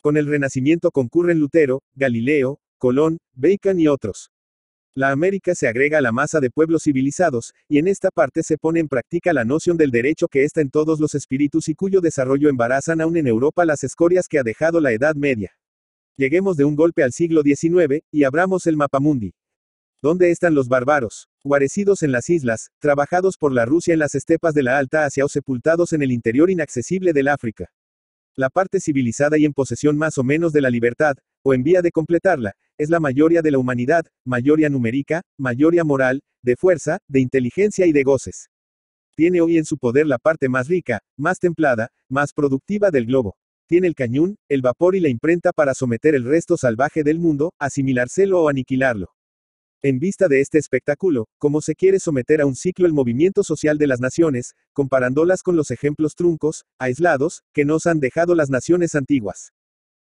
Con el Renacimiento concurren Lutero, Galileo, Colón, Bacon y otros. La América se agrega a la masa de pueblos civilizados, y en esta parte se pone en práctica la noción del derecho que está en todos los espíritus y cuyo desarrollo embarazan aún en Europa las escorias que ha dejado la Edad Media. Lleguemos de un golpe al siglo XIX, y abramos el mapamundi. ¿Dónde están los bárbaros? Guarecidos en las islas, trabajados por la Rusia en las estepas de la Alta Asia o sepultados en el interior inaccesible del África. La parte civilizada y en posesión más o menos de la libertad, o en vía de completarla, es la mayoría de la humanidad, mayoría numérica, mayoría moral, de fuerza, de inteligencia y de goces. Tiene hoy en su poder la parte más rica, más templada, más productiva del globo. Tiene el cañón, el vapor y la imprenta para someter el resto salvaje del mundo, asimilárselo o aniquilarlo. En vista de este espectáculo, como se quiere someter a un ciclo el movimiento social de las naciones, comparándolas con los ejemplos truncos, aislados, que nos han dejado las naciones antiguas.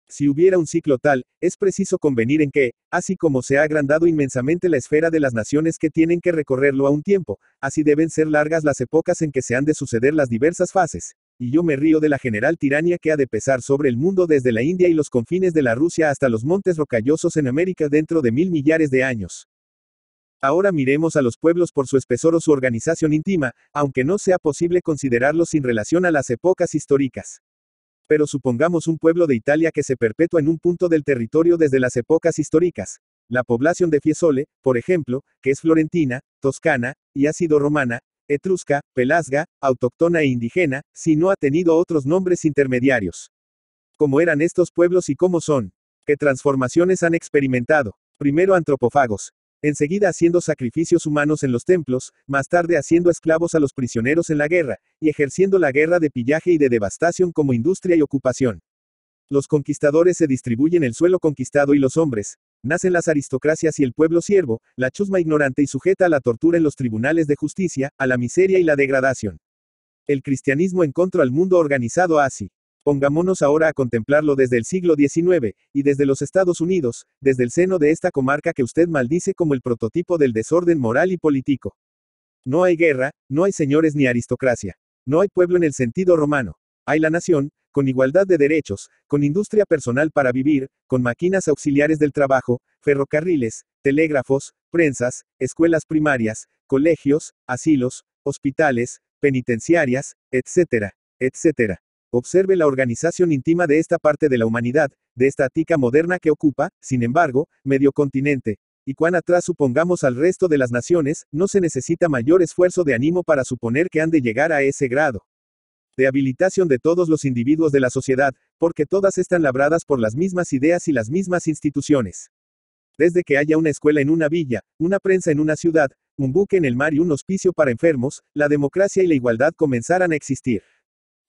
Si hubiera un ciclo tal, es preciso convenir en que, así como se ha agrandado inmensamente la esfera de las naciones que tienen que recorrerlo a un tiempo, así deben ser largas las épocas en que se han de suceder las diversas fases. Y yo me río de la general tiranía que ha de pesar sobre el mundo desde la India y los confines de la Rusia hasta los montes rocallosos en América dentro de mil millares de años. Ahora miremos a los pueblos por su espesor o su organización íntima, aunque no sea posible considerarlos sin relación a las épocas históricas. Pero supongamos un pueblo de Italia que se perpetúa en un punto del territorio desde las épocas históricas. La población de Fiesole, por ejemplo, que es florentina, toscana, y ha sido romana, etrusca, pelasga, autóctona e indígena, si no ha tenido otros nombres intermediarios. ¿Cómo eran estos pueblos y cómo son? ¿Qué transformaciones han experimentado? Primero antropófagos, enseguida haciendo sacrificios humanos en los templos, más tarde haciendo esclavos a los prisioneros en la guerra, y ejerciendo la guerra de pillaje y de devastación como industria y ocupación. Los conquistadores se distribuyen el suelo conquistado y los hombres, nacen las aristocracias y el pueblo siervo, la chusma ignorante y sujeta a la tortura en los tribunales de justicia, a la miseria y la degradación. El cristianismo contra al mundo organizado así. Pongámonos ahora a contemplarlo desde el siglo XIX, y desde los Estados Unidos, desde el seno de esta comarca que usted maldice como el prototipo del desorden moral y político. No hay guerra, no hay señores ni aristocracia. No hay pueblo en el sentido romano. Hay la nación, con igualdad de derechos, con industria personal para vivir, con máquinas auxiliares del trabajo, ferrocarriles, telégrafos, prensas, escuelas primarias, colegios, asilos, hospitales, penitenciarias, etcétera, etcétera. Observe la organización íntima de esta parte de la humanidad, de esta tica moderna que ocupa, sin embargo, medio continente. Y cuán atrás supongamos al resto de las naciones, no se necesita mayor esfuerzo de ánimo para suponer que han de llegar a ese grado. De habilitación de todos los individuos de la sociedad, porque todas están labradas por las mismas ideas y las mismas instituciones. Desde que haya una escuela en una villa, una prensa en una ciudad, un buque en el mar y un hospicio para enfermos, la democracia y la igualdad comenzarán a existir.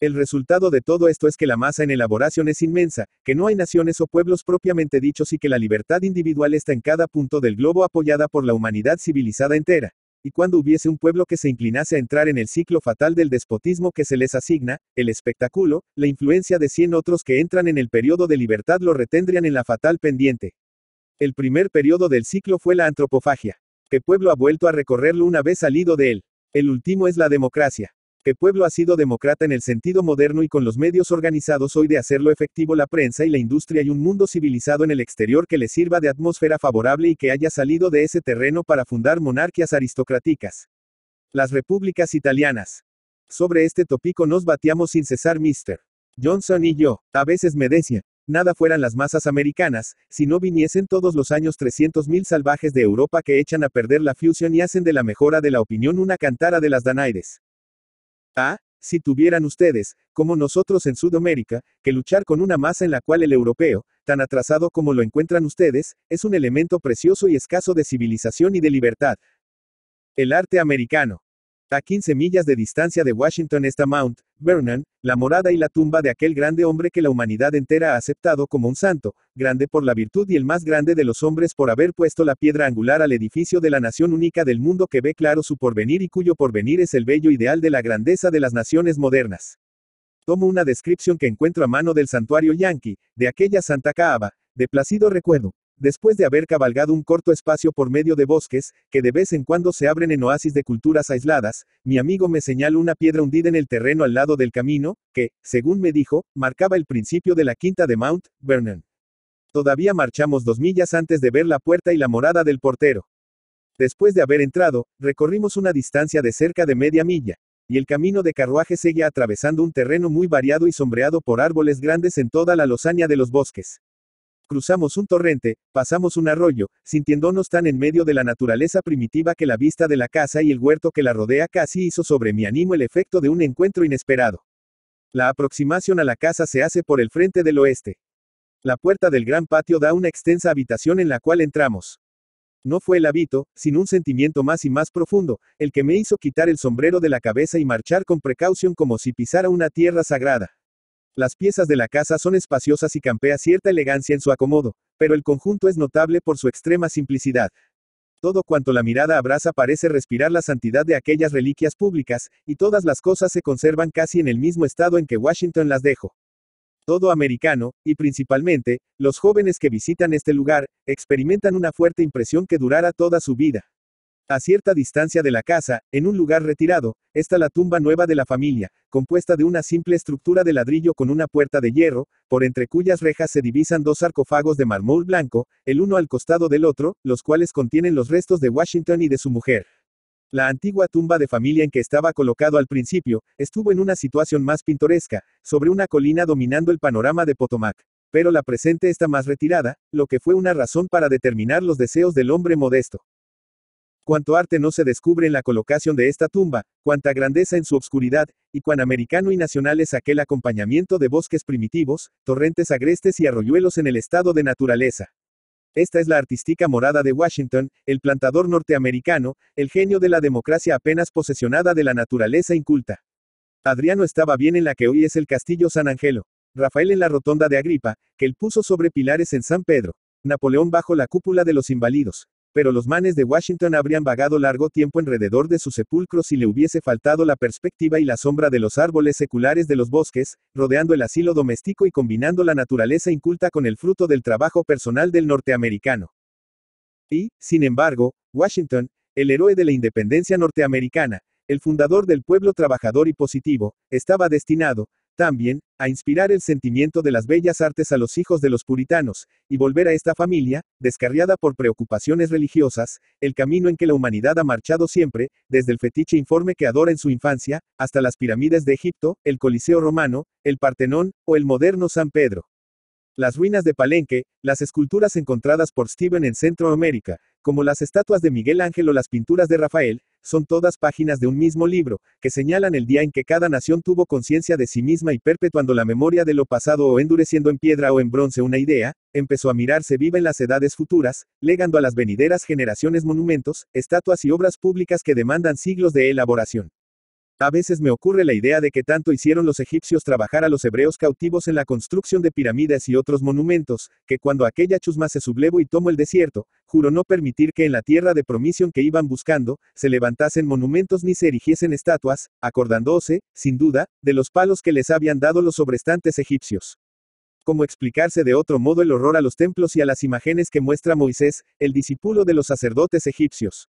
El resultado de todo esto es que la masa en elaboración es inmensa, que no hay naciones o pueblos propiamente dichos y que la libertad individual está en cada punto del globo apoyada por la humanidad civilizada entera. Y cuando hubiese un pueblo que se inclinase a entrar en el ciclo fatal del despotismo que se les asigna, el espectáculo, la influencia de cien otros que entran en el periodo de libertad lo retendrían en la fatal pendiente. El primer periodo del ciclo fue la antropofagia. ¿Qué pueblo ha vuelto a recorrerlo una vez salido de él? El último es la democracia. El pueblo ha sido democrata en el sentido moderno y con los medios organizados hoy de hacerlo efectivo la prensa y la industria y un mundo civilizado en el exterior que le sirva de atmósfera favorable y que haya salido de ese terreno para fundar monarquías aristocráticas. Las repúblicas italianas. Sobre este tópico nos bateamos sin cesar Mr. Johnson y yo, a veces me decía, nada fueran las masas americanas, si no viniesen todos los años 300.000 salvajes de Europa que echan a perder la fusión y hacen de la mejora de la opinión una cantara de las Danaides. Ah, si tuvieran ustedes, como nosotros en Sudamérica, que luchar con una masa en la cual el europeo, tan atrasado como lo encuentran ustedes, es un elemento precioso y escaso de civilización y de libertad. El arte americano. A 15 millas de distancia de Washington está Mount Vernon, la morada y la tumba de aquel grande hombre que la humanidad entera ha aceptado como un santo, grande por la virtud y el más grande de los hombres por haber puesto la piedra angular al edificio de la nación única del mundo que ve claro su porvenir y cuyo porvenir es el bello ideal de la grandeza de las naciones modernas. Tomo una descripción que encuentro a mano del santuario Yankee, de aquella Santa Caaba, de placido recuerdo. Después de haber cabalgado un corto espacio por medio de bosques, que de vez en cuando se abren en oasis de culturas aisladas, mi amigo me señaló una piedra hundida en el terreno al lado del camino, que, según me dijo, marcaba el principio de la quinta de Mount Vernon. Todavía marchamos dos millas antes de ver la puerta y la morada del portero. Después de haber entrado, recorrimos una distancia de cerca de media milla, y el camino de carruaje seguía atravesando un terreno muy variado y sombreado por árboles grandes en toda la lozaña de los bosques. Cruzamos un torrente, pasamos un arroyo, sintiéndonos tan en medio de la naturaleza primitiva que la vista de la casa y el huerto que la rodea casi hizo sobre mi ánimo el efecto de un encuentro inesperado. La aproximación a la casa se hace por el frente del oeste. La puerta del gran patio da una extensa habitación en la cual entramos. No fue el hábito, sino un sentimiento más y más profundo, el que me hizo quitar el sombrero de la cabeza y marchar con precaución como si pisara una tierra sagrada. Las piezas de la casa son espaciosas y campea cierta elegancia en su acomodo, pero el conjunto es notable por su extrema simplicidad. Todo cuanto la mirada abraza parece respirar la santidad de aquellas reliquias públicas, y todas las cosas se conservan casi en el mismo estado en que Washington las dejó. Todo americano, y principalmente, los jóvenes que visitan este lugar, experimentan una fuerte impresión que durará toda su vida. A cierta distancia de la casa, en un lugar retirado, está la tumba nueva de la familia, compuesta de una simple estructura de ladrillo con una puerta de hierro, por entre cuyas rejas se divisan dos sarcófagos de mármol blanco, el uno al costado del otro, los cuales contienen los restos de Washington y de su mujer. La antigua tumba de familia en que estaba colocado al principio, estuvo en una situación más pintoresca, sobre una colina dominando el panorama de Potomac. Pero la presente está más retirada, lo que fue una razón para determinar los deseos del hombre modesto. Cuánto arte no se descubre en la colocación de esta tumba, cuánta grandeza en su obscuridad, y cuán americano y nacional es aquel acompañamiento de bosques primitivos, torrentes agrestes y arroyuelos en el estado de naturaleza. Esta es la artística morada de Washington, el plantador norteamericano, el genio de la democracia apenas posesionada de la naturaleza inculta. Adriano estaba bien en la que hoy es el castillo San Angelo. Rafael en la rotonda de Agripa, que él puso sobre pilares en San Pedro. Napoleón bajo la cúpula de los invalidos. Pero los manes de Washington habrían vagado largo tiempo alrededor de su sepulcro si le hubiese faltado la perspectiva y la sombra de los árboles seculares de los bosques, rodeando el asilo doméstico y combinando la naturaleza inculta con el fruto del trabajo personal del norteamericano. Y, sin embargo, Washington, el héroe de la independencia norteamericana, el fundador del pueblo trabajador y positivo, estaba destinado, también, a inspirar el sentimiento de las bellas artes a los hijos de los puritanos, y volver a esta familia, descarriada por preocupaciones religiosas, el camino en que la humanidad ha marchado siempre, desde el fetiche informe que adora en su infancia, hasta las pirámides de Egipto, el Coliseo romano, el Partenón, o el moderno San Pedro. Las ruinas de Palenque, las esculturas encontradas por Steven en Centroamérica, como las estatuas de Miguel Ángel o las pinturas de Rafael, son todas páginas de un mismo libro, que señalan el día en que cada nación tuvo conciencia de sí misma y perpetuando la memoria de lo pasado o endureciendo en piedra o en bronce una idea, empezó a mirarse viva en las edades futuras, legando a las venideras generaciones monumentos, estatuas y obras públicas que demandan siglos de elaboración. A veces me ocurre la idea de que tanto hicieron los egipcios trabajar a los hebreos cautivos en la construcción de pirámides y otros monumentos, que cuando aquella chusma se sublevo y tomó el desierto, juró no permitir que en la tierra de promisión que iban buscando, se levantasen monumentos ni se erigiesen estatuas, acordándose, sin duda, de los palos que les habían dado los sobrestantes egipcios. ¿Cómo explicarse de otro modo el horror a los templos y a las imágenes que muestra Moisés, el discípulo de los sacerdotes egipcios?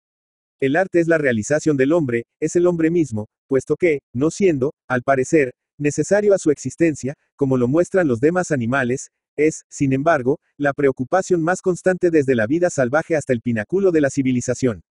El arte es la realización del hombre, es el hombre mismo, puesto que, no siendo, al parecer, necesario a su existencia, como lo muestran los demás animales, es, sin embargo, la preocupación más constante desde la vida salvaje hasta el pináculo de la civilización.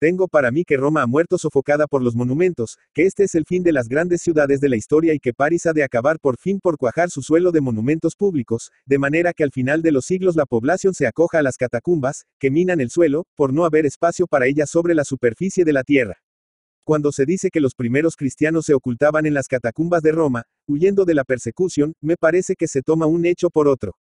Tengo para mí que Roma ha muerto sofocada por los monumentos, que este es el fin de las grandes ciudades de la historia y que París ha de acabar por fin por cuajar su suelo de monumentos públicos, de manera que al final de los siglos la población se acoja a las catacumbas, que minan el suelo, por no haber espacio para ellas sobre la superficie de la tierra. Cuando se dice que los primeros cristianos se ocultaban en las catacumbas de Roma, huyendo de la persecución, me parece que se toma un hecho por otro.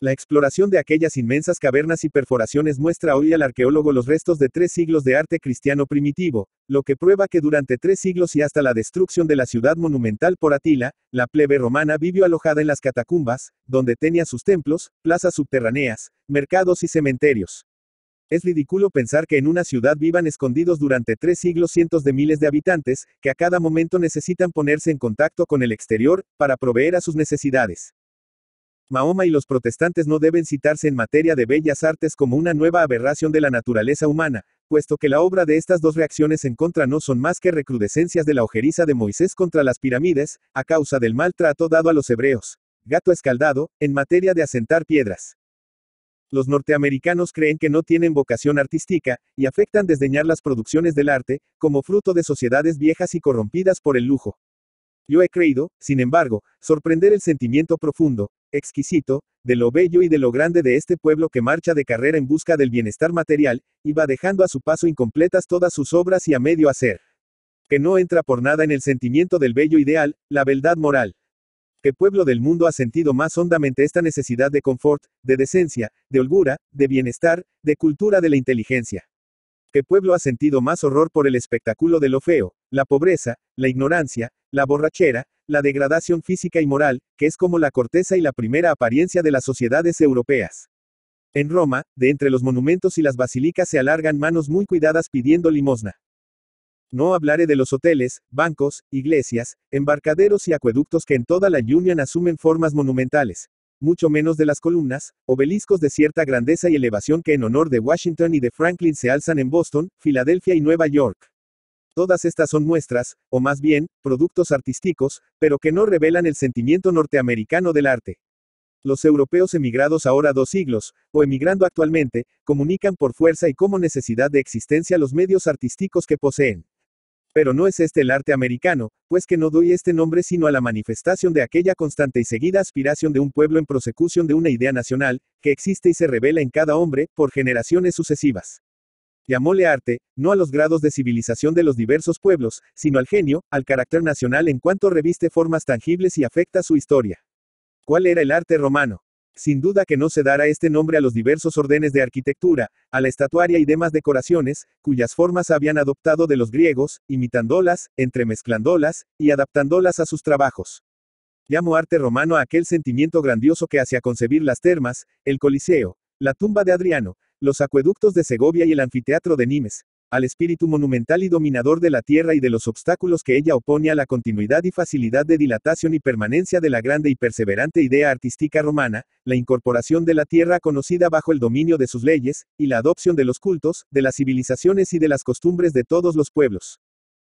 La exploración de aquellas inmensas cavernas y perforaciones muestra hoy al arqueólogo los restos de tres siglos de arte cristiano primitivo, lo que prueba que durante tres siglos y hasta la destrucción de la ciudad monumental por Atila, la plebe romana vivió alojada en las catacumbas, donde tenía sus templos, plazas subterráneas, mercados y cementerios. Es ridículo pensar que en una ciudad vivan escondidos durante tres siglos cientos de miles de habitantes, que a cada momento necesitan ponerse en contacto con el exterior, para proveer a sus necesidades. Mahoma y los protestantes no deben citarse en materia de bellas artes como una nueva aberración de la naturaleza humana, puesto que la obra de estas dos reacciones en contra no son más que recrudescencias de la ojeriza de Moisés contra las pirámides, a causa del maltrato dado a los hebreos. Gato escaldado, en materia de asentar piedras. Los norteamericanos creen que no tienen vocación artística, y afectan desdeñar las producciones del arte, como fruto de sociedades viejas y corrompidas por el lujo. Yo he creído, sin embargo, sorprender el sentimiento profundo, exquisito, de lo bello y de lo grande de este pueblo que marcha de carrera en busca del bienestar material, y va dejando a su paso incompletas todas sus obras y a medio hacer. Que no entra por nada en el sentimiento del bello ideal, la beldad moral. ¿Qué pueblo del mundo ha sentido más hondamente esta necesidad de confort, de decencia, de holgura, de bienestar, de cultura de la inteligencia? ¿Qué pueblo ha sentido más horror por el espectáculo de lo feo, la pobreza, la ignorancia, la borrachera, la degradación física y moral, que es como la corteza y la primera apariencia de las sociedades europeas? En Roma, de entre los monumentos y las basílicas se alargan manos muy cuidadas pidiendo limosna. No hablaré de los hoteles, bancos, iglesias, embarcaderos y acueductos que en toda la Union asumen formas monumentales, mucho menos de las columnas, obeliscos de cierta grandeza y elevación que en honor de Washington y de Franklin se alzan en Boston, Filadelfia y Nueva York. Todas estas son muestras, o más bien, productos artísticos, pero que no revelan el sentimiento norteamericano del arte. Los europeos emigrados ahora dos siglos, o emigrando actualmente, comunican por fuerza y como necesidad de existencia los medios artísticos que poseen. Pero no es este el arte americano, pues que no doy este nombre sino a la manifestación de aquella constante y seguida aspiración de un pueblo en prosecución de una idea nacional, que existe y se revela en cada hombre, por generaciones sucesivas. Llamóle arte, no a los grados de civilización de los diversos pueblos, sino al genio, al carácter nacional en cuanto reviste formas tangibles y afecta su historia. ¿Cuál era el arte romano? Sin duda que no se dará este nombre a los diversos órdenes de arquitectura, a la estatuaria y demás decoraciones, cuyas formas habían adoptado de los griegos, imitándolas, entremezclándolas, y adaptándolas a sus trabajos. Llamo arte romano a aquel sentimiento grandioso que hacía concebir las termas, el Coliseo, la tumba de Adriano, los acueductos de Segovia y el anfiteatro de Nimes, al espíritu monumental y dominador de la Tierra y de los obstáculos que ella opone a la continuidad y facilidad de dilatación y permanencia de la grande y perseverante idea artística romana, la incorporación de la Tierra conocida bajo el dominio de sus leyes, y la adopción de los cultos, de las civilizaciones y de las costumbres de todos los pueblos.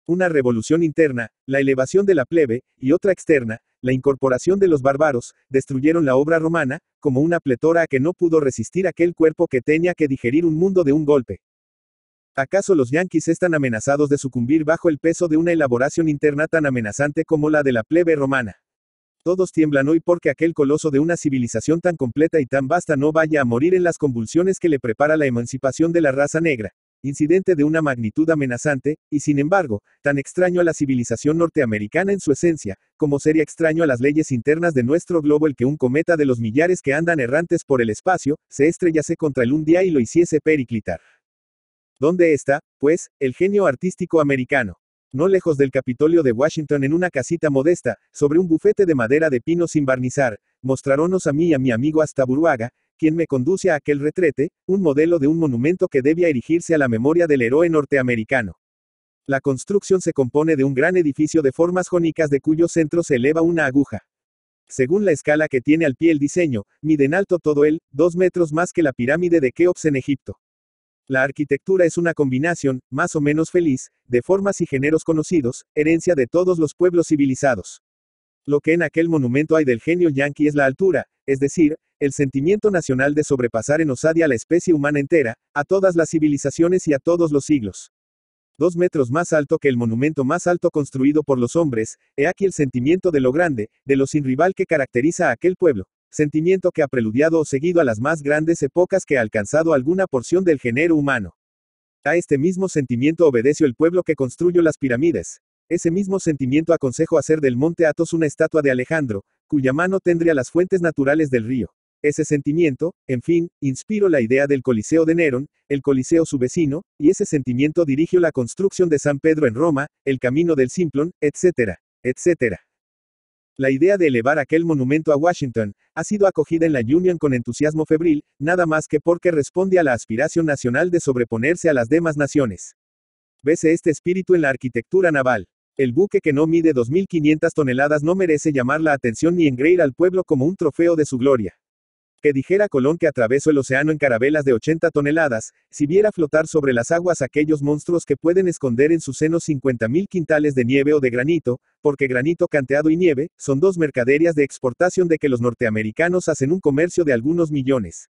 Una revolución interna, la elevación de la plebe, y otra externa, la incorporación de los bárbaros, destruyeron la obra romana, como una pletora que no pudo resistir aquel cuerpo que tenía que digerir un mundo de un golpe. ¿Acaso los Yankees están amenazados de sucumbir bajo el peso de una elaboración interna tan amenazante como la de la plebe romana? Todos tiemblan hoy porque aquel coloso de una civilización tan completa y tan vasta no vaya a morir en las convulsiones que le prepara la emancipación de la raza negra, incidente de una magnitud amenazante, y sin embargo, tan extraño a la civilización norteamericana en su esencia, como sería extraño a las leyes internas de nuestro globo el que un cometa de los millares que andan errantes por el espacio, se estrellase contra el un día y lo hiciese periclitar. ¿Dónde está, pues, el genio artístico americano? No lejos del Capitolio de Washington en una casita modesta, sobre un bufete de madera de pino sin barnizar, mostraronos a mí y a mi amigo Buruaga, quien me conduce a aquel retrete, un modelo de un monumento que debía erigirse a la memoria del héroe norteamericano. La construcción se compone de un gran edificio de formas jónicas de cuyo centro se eleva una aguja. Según la escala que tiene al pie el diseño, mide en alto todo él, dos metros más que la pirámide de Keops en Egipto. La arquitectura es una combinación, más o menos feliz, de formas y géneros conocidos, herencia de todos los pueblos civilizados. Lo que en aquel monumento hay del genio yanqui es la altura, es decir, el sentimiento nacional de sobrepasar en Osadia a la especie humana entera, a todas las civilizaciones y a todos los siglos. Dos metros más alto que el monumento más alto construido por los hombres, he aquí el sentimiento de lo grande, de lo sin rival que caracteriza a aquel pueblo sentimiento que ha preludiado o seguido a las más grandes épocas que ha alcanzado alguna porción del género humano. A este mismo sentimiento obedeció el pueblo que construyó las pirámides. Ese mismo sentimiento aconsejó hacer del monte Atos una estatua de Alejandro, cuya mano tendría las fuentes naturales del río. Ese sentimiento, en fin, inspiró la idea del Coliseo de Nerón, el Coliseo su vecino, y ese sentimiento dirigió la construcción de San Pedro en Roma, el camino del Simplon, etcétera, etcétera. La idea de elevar aquel monumento a Washington ha sido acogida en la Union con entusiasmo febril, nada más que porque responde a la aspiración nacional de sobreponerse a las demás naciones. Vese este espíritu en la arquitectura naval. El buque que no mide 2.500 toneladas no merece llamar la atención ni engreir al pueblo como un trofeo de su gloria. Que dijera Colón que atravesó el océano en carabelas de 80 toneladas, si viera flotar sobre las aguas aquellos monstruos que pueden esconder en sus senos 50.000 quintales de nieve o de granito, porque granito canteado y nieve, son dos mercaderías de exportación de que los norteamericanos hacen un comercio de algunos millones.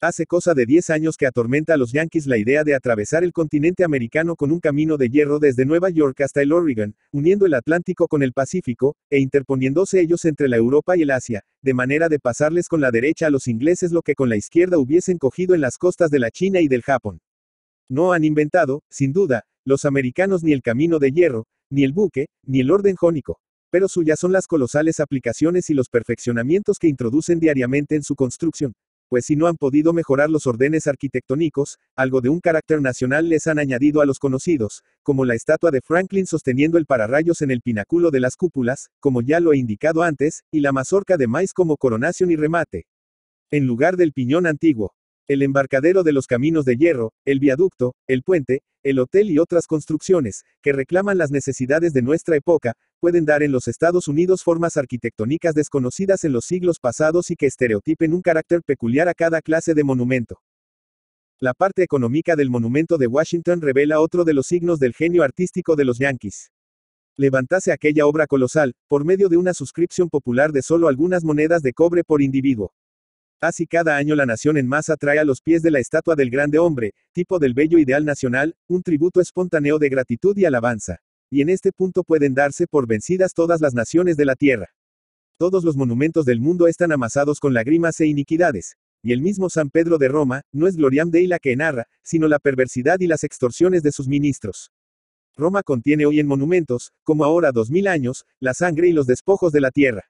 Hace cosa de 10 años que atormenta a los Yankees la idea de atravesar el continente americano con un camino de hierro desde Nueva York hasta el Oregon, uniendo el Atlántico con el Pacífico, e interponiéndose ellos entre la Europa y el Asia, de manera de pasarles con la derecha a los ingleses lo que con la izquierda hubiesen cogido en las costas de la China y del Japón. No han inventado, sin duda, los americanos ni el camino de hierro, ni el buque, ni el orden jónico pero suyas son las colosales aplicaciones y los perfeccionamientos que introducen diariamente en su construcción, pues si no han podido mejorar los órdenes arquitectónicos, algo de un carácter nacional les han añadido a los conocidos, como la estatua de Franklin sosteniendo el pararrayos en el pináculo de las cúpulas, como ya lo he indicado antes, y la mazorca de maíz como coronación y remate. En lugar del piñón antiguo el embarcadero de los caminos de hierro, el viaducto, el puente, el hotel y otras construcciones, que reclaman las necesidades de nuestra época, pueden dar en los Estados Unidos formas arquitectónicas desconocidas en los siglos pasados y que estereotipen un carácter peculiar a cada clase de monumento. La parte económica del monumento de Washington revela otro de los signos del genio artístico de los Yankees. Levantase aquella obra colosal, por medio de una suscripción popular de solo algunas monedas de cobre por individuo. Así cada año la nación en masa trae a los pies de la estatua del grande hombre, tipo del bello ideal nacional, un tributo espontáneo de gratitud y alabanza. Y en este punto pueden darse por vencidas todas las naciones de la tierra. Todos los monumentos del mundo están amasados con lágrimas e iniquidades. Y el mismo San Pedro de Roma, no es Gloriam Dei la que narra, sino la perversidad y las extorsiones de sus ministros. Roma contiene hoy en monumentos, como ahora dos mil años, la sangre y los despojos de la tierra.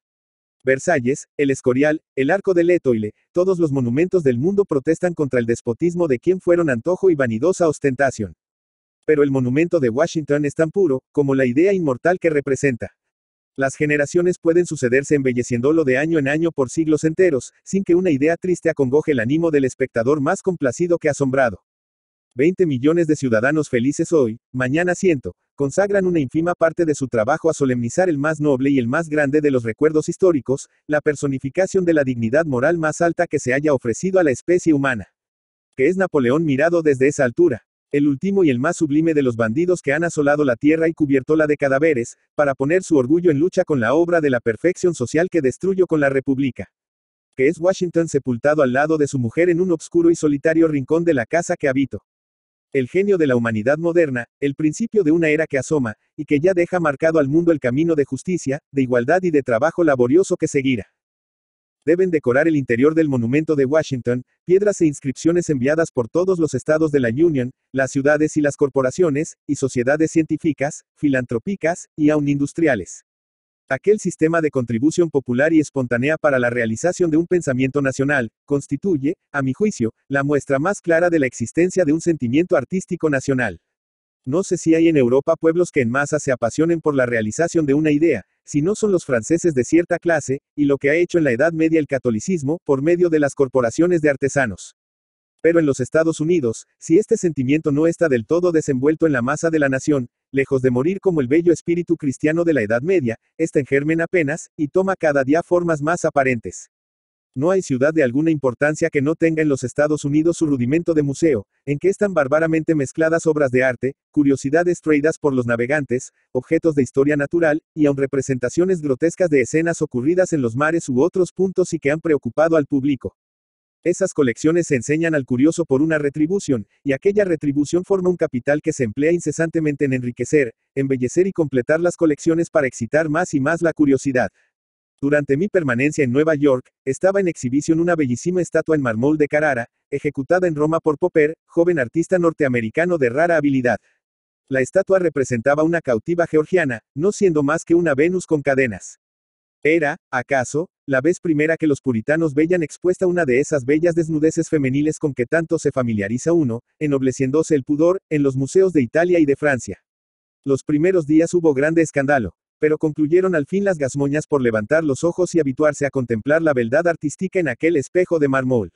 Versalles, el Escorial, el Arco de Letoile, todos los monumentos del mundo protestan contra el despotismo de quien fueron antojo y vanidosa ostentación. Pero el monumento de Washington es tan puro, como la idea inmortal que representa. Las generaciones pueden sucederse embelleciéndolo de año en año por siglos enteros, sin que una idea triste acongoje el ánimo del espectador más complacido que asombrado. 20 millones de ciudadanos felices hoy, mañana ciento, consagran una ínfima parte de su trabajo a solemnizar el más noble y el más grande de los recuerdos históricos, la personificación de la dignidad moral más alta que se haya ofrecido a la especie humana. Que es Napoleón mirado desde esa altura, el último y el más sublime de los bandidos que han asolado la tierra y cubierto la de cadáveres, para poner su orgullo en lucha con la obra de la perfección social que destruyó con la República. Que es Washington sepultado al lado de su mujer en un obscuro y solitario rincón de la casa que habito. El genio de la humanidad moderna, el principio de una era que asoma, y que ya deja marcado al mundo el camino de justicia, de igualdad y de trabajo laborioso que seguirá. Deben decorar el interior del monumento de Washington, piedras e inscripciones enviadas por todos los estados de la Union, las ciudades y las corporaciones, y sociedades científicas, filantrópicas, y aun industriales. Aquel sistema de contribución popular y espontánea para la realización de un pensamiento nacional, constituye, a mi juicio, la muestra más clara de la existencia de un sentimiento artístico nacional. No sé si hay en Europa pueblos que en masa se apasionen por la realización de una idea, si no son los franceses de cierta clase, y lo que ha hecho en la Edad Media el catolicismo, por medio de las corporaciones de artesanos. Pero en los Estados Unidos, si este sentimiento no está del todo desenvuelto en la masa de la nación, lejos de morir como el bello espíritu cristiano de la Edad Media, está en germen apenas, y toma cada día formas más aparentes. No hay ciudad de alguna importancia que no tenga en los Estados Unidos su rudimento de museo, en que están bárbaramente mezcladas obras de arte, curiosidades traídas por los navegantes, objetos de historia natural, y aun representaciones grotescas de escenas ocurridas en los mares u otros puntos y que han preocupado al público. Esas colecciones se enseñan al curioso por una retribución, y aquella retribución forma un capital que se emplea incesantemente en enriquecer, embellecer y completar las colecciones para excitar más y más la curiosidad. Durante mi permanencia en Nueva York, estaba en exhibición una bellísima estatua en mármol de Carrara, ejecutada en Roma por Popper, joven artista norteamericano de rara habilidad. La estatua representaba una cautiva georgiana, no siendo más que una Venus con cadenas. Era, acaso, la vez primera que los puritanos veían expuesta una de esas bellas desnudeces femeniles con que tanto se familiariza uno, ennobleciéndose el pudor, en los museos de Italia y de Francia. Los primeros días hubo grande escándalo, pero concluyeron al fin las gazmoñas por levantar los ojos y habituarse a contemplar la beldad artística en aquel espejo de mármol.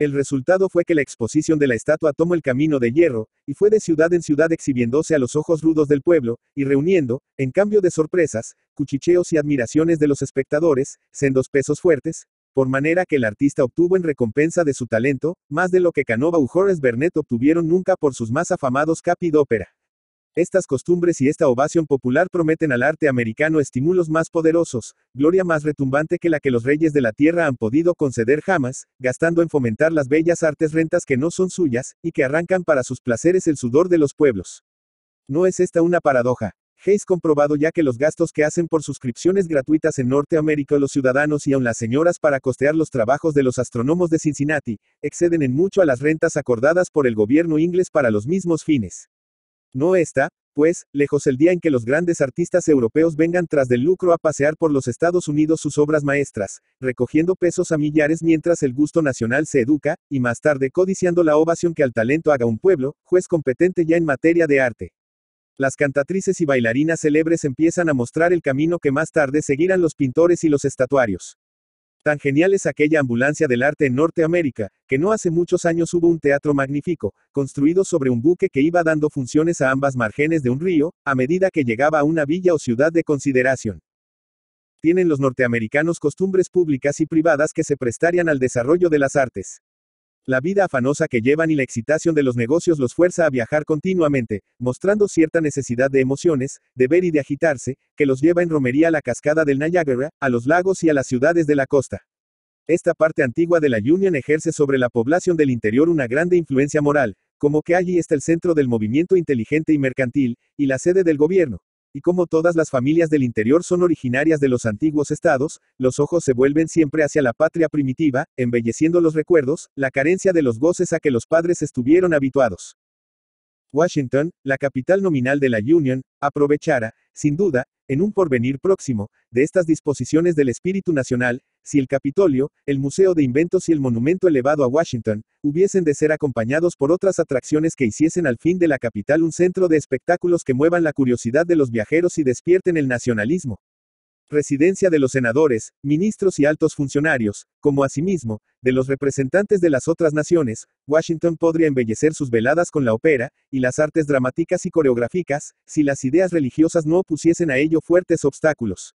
El resultado fue que la exposición de la estatua tomó el camino de hierro, y fue de ciudad en ciudad exhibiéndose a los ojos rudos del pueblo, y reuniendo, en cambio de sorpresas, cuchicheos y admiraciones de los espectadores, sendos pesos fuertes, por manera que el artista obtuvo en recompensa de su talento, más de lo que Canova u Horace bernet obtuvieron nunca por sus más afamados capi ópera. Estas costumbres y esta ovación popular prometen al arte americano estímulos más poderosos, gloria más retumbante que la que los reyes de la tierra han podido conceder jamás, gastando en fomentar las bellas artes rentas que no son suyas, y que arrancan para sus placeres el sudor de los pueblos. ¿No es esta una paradoja? Hayes comprobado ya que los gastos que hacen por suscripciones gratuitas en Norteamérica los ciudadanos y aun las señoras para costear los trabajos de los astrónomos de Cincinnati, exceden en mucho a las rentas acordadas por el gobierno inglés para los mismos fines. No está, pues, lejos el día en que los grandes artistas europeos vengan tras del lucro a pasear por los Estados Unidos sus obras maestras, recogiendo pesos a millares mientras el gusto nacional se educa, y más tarde codiciando la ovación que al talento haga un pueblo, juez competente ya en materia de arte. Las cantatrices y bailarinas célebres empiezan a mostrar el camino que más tarde seguirán los pintores y los estatuarios. Tan genial es aquella ambulancia del arte en Norteamérica, que no hace muchos años hubo un teatro magnífico, construido sobre un buque que iba dando funciones a ambas márgenes de un río, a medida que llegaba a una villa o ciudad de consideración. Tienen los norteamericanos costumbres públicas y privadas que se prestarían al desarrollo de las artes. La vida afanosa que llevan y la excitación de los negocios los fuerza a viajar continuamente, mostrando cierta necesidad de emociones, de ver y de agitarse, que los lleva en romería a la cascada del Niagara, a los lagos y a las ciudades de la costa. Esta parte antigua de la Union ejerce sobre la población del interior una grande influencia moral, como que allí está el centro del movimiento inteligente y mercantil, y la sede del gobierno, y como todas las familias del interior son originarias de los antiguos estados, los ojos se vuelven siempre hacia la patria primitiva, embelleciendo los recuerdos, la carencia de los goces a que los padres estuvieron habituados. Washington, la capital nominal de la Union, aprovechara, sin duda, en un porvenir próximo, de estas disposiciones del espíritu nacional, si el Capitolio, el Museo de Inventos y el Monumento elevado a Washington, hubiesen de ser acompañados por otras atracciones que hiciesen al fin de la capital un centro de espectáculos que muevan la curiosidad de los viajeros y despierten el nacionalismo residencia de los senadores, ministros y altos funcionarios, como asimismo, de los representantes de las otras naciones, Washington podría embellecer sus veladas con la ópera, y las artes dramáticas y coreográficas, si las ideas religiosas no opusiesen a ello fuertes obstáculos.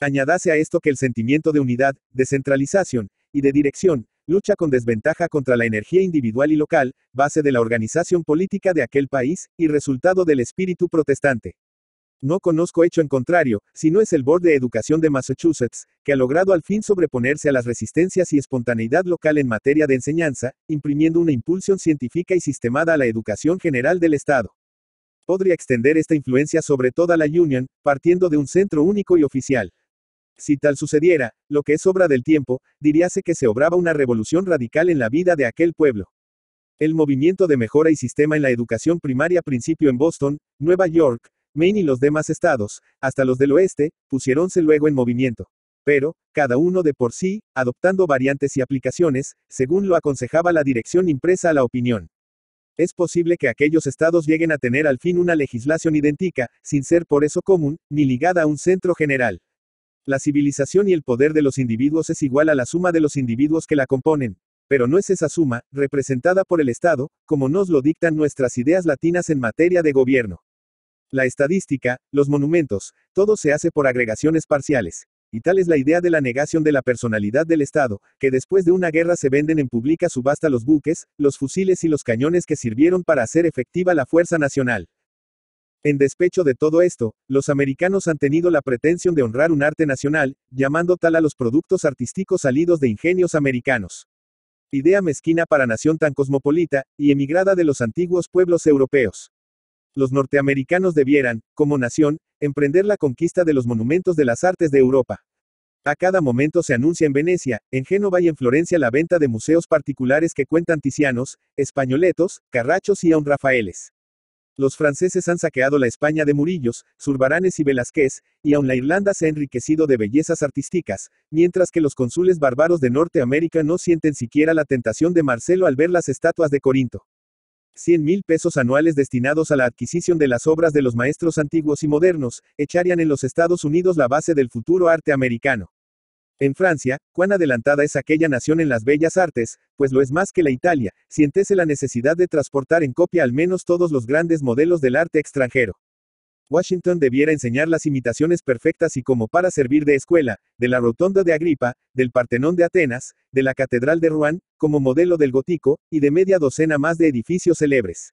Añadase a esto que el sentimiento de unidad, de centralización, y de dirección, lucha con desventaja contra la energía individual y local, base de la organización política de aquel país, y resultado del espíritu protestante. No conozco hecho en contrario, si no es el Board de Educación de Massachusetts, que ha logrado al fin sobreponerse a las resistencias y espontaneidad local en materia de enseñanza, imprimiendo una impulsión científica y sistemada a la educación general del Estado. Podría extender esta influencia sobre toda la Union, partiendo de un centro único y oficial. Si tal sucediera, lo que es obra del tiempo, diríase que se obraba una revolución radical en la vida de aquel pueblo. El movimiento de mejora y sistema en la educación primaria principio en Boston, Nueva York, Maine y los demás estados, hasta los del oeste, pusiéronse luego en movimiento. Pero, cada uno de por sí, adoptando variantes y aplicaciones, según lo aconsejaba la dirección impresa a la opinión. Es posible que aquellos estados lleguen a tener al fin una legislación idéntica, sin ser por eso común, ni ligada a un centro general. La civilización y el poder de los individuos es igual a la suma de los individuos que la componen, pero no es esa suma, representada por el Estado, como nos lo dictan nuestras ideas latinas en materia de gobierno. La estadística, los monumentos, todo se hace por agregaciones parciales. Y tal es la idea de la negación de la personalidad del Estado, que después de una guerra se venden en pública subasta los buques, los fusiles y los cañones que sirvieron para hacer efectiva la fuerza nacional. En despecho de todo esto, los americanos han tenido la pretensión de honrar un arte nacional, llamando tal a los productos artísticos salidos de ingenios americanos. Idea mezquina para nación tan cosmopolita y emigrada de los antiguos pueblos europeos. Los norteamericanos debieran, como nación, emprender la conquista de los monumentos de las artes de Europa. A cada momento se anuncia en Venecia, en Génova y en Florencia la venta de museos particulares que cuentan Tizianos, Españoletos, Carrachos y aun Rafaeles. Los franceses han saqueado la España de Murillos, Zurbaranes y Velázquez, y aun la Irlanda se ha enriquecido de bellezas artísticas, mientras que los cónsules bárbaros de Norteamérica no sienten siquiera la tentación de Marcelo al ver las estatuas de Corinto. 100 mil pesos anuales destinados a la adquisición de las obras de los maestros antiguos y modernos, echarían en los Estados Unidos la base del futuro arte americano. En Francia, cuán adelantada es aquella nación en las bellas artes, pues lo es más que la Italia, siéntese la necesidad de transportar en copia al menos todos los grandes modelos del arte extranjero. Washington debiera enseñar las imitaciones perfectas y como para servir de escuela, de la rotonda de Agripa, del Partenón de Atenas, de la Catedral de Rouen, como modelo del gótico, y de media docena más de edificios célebres.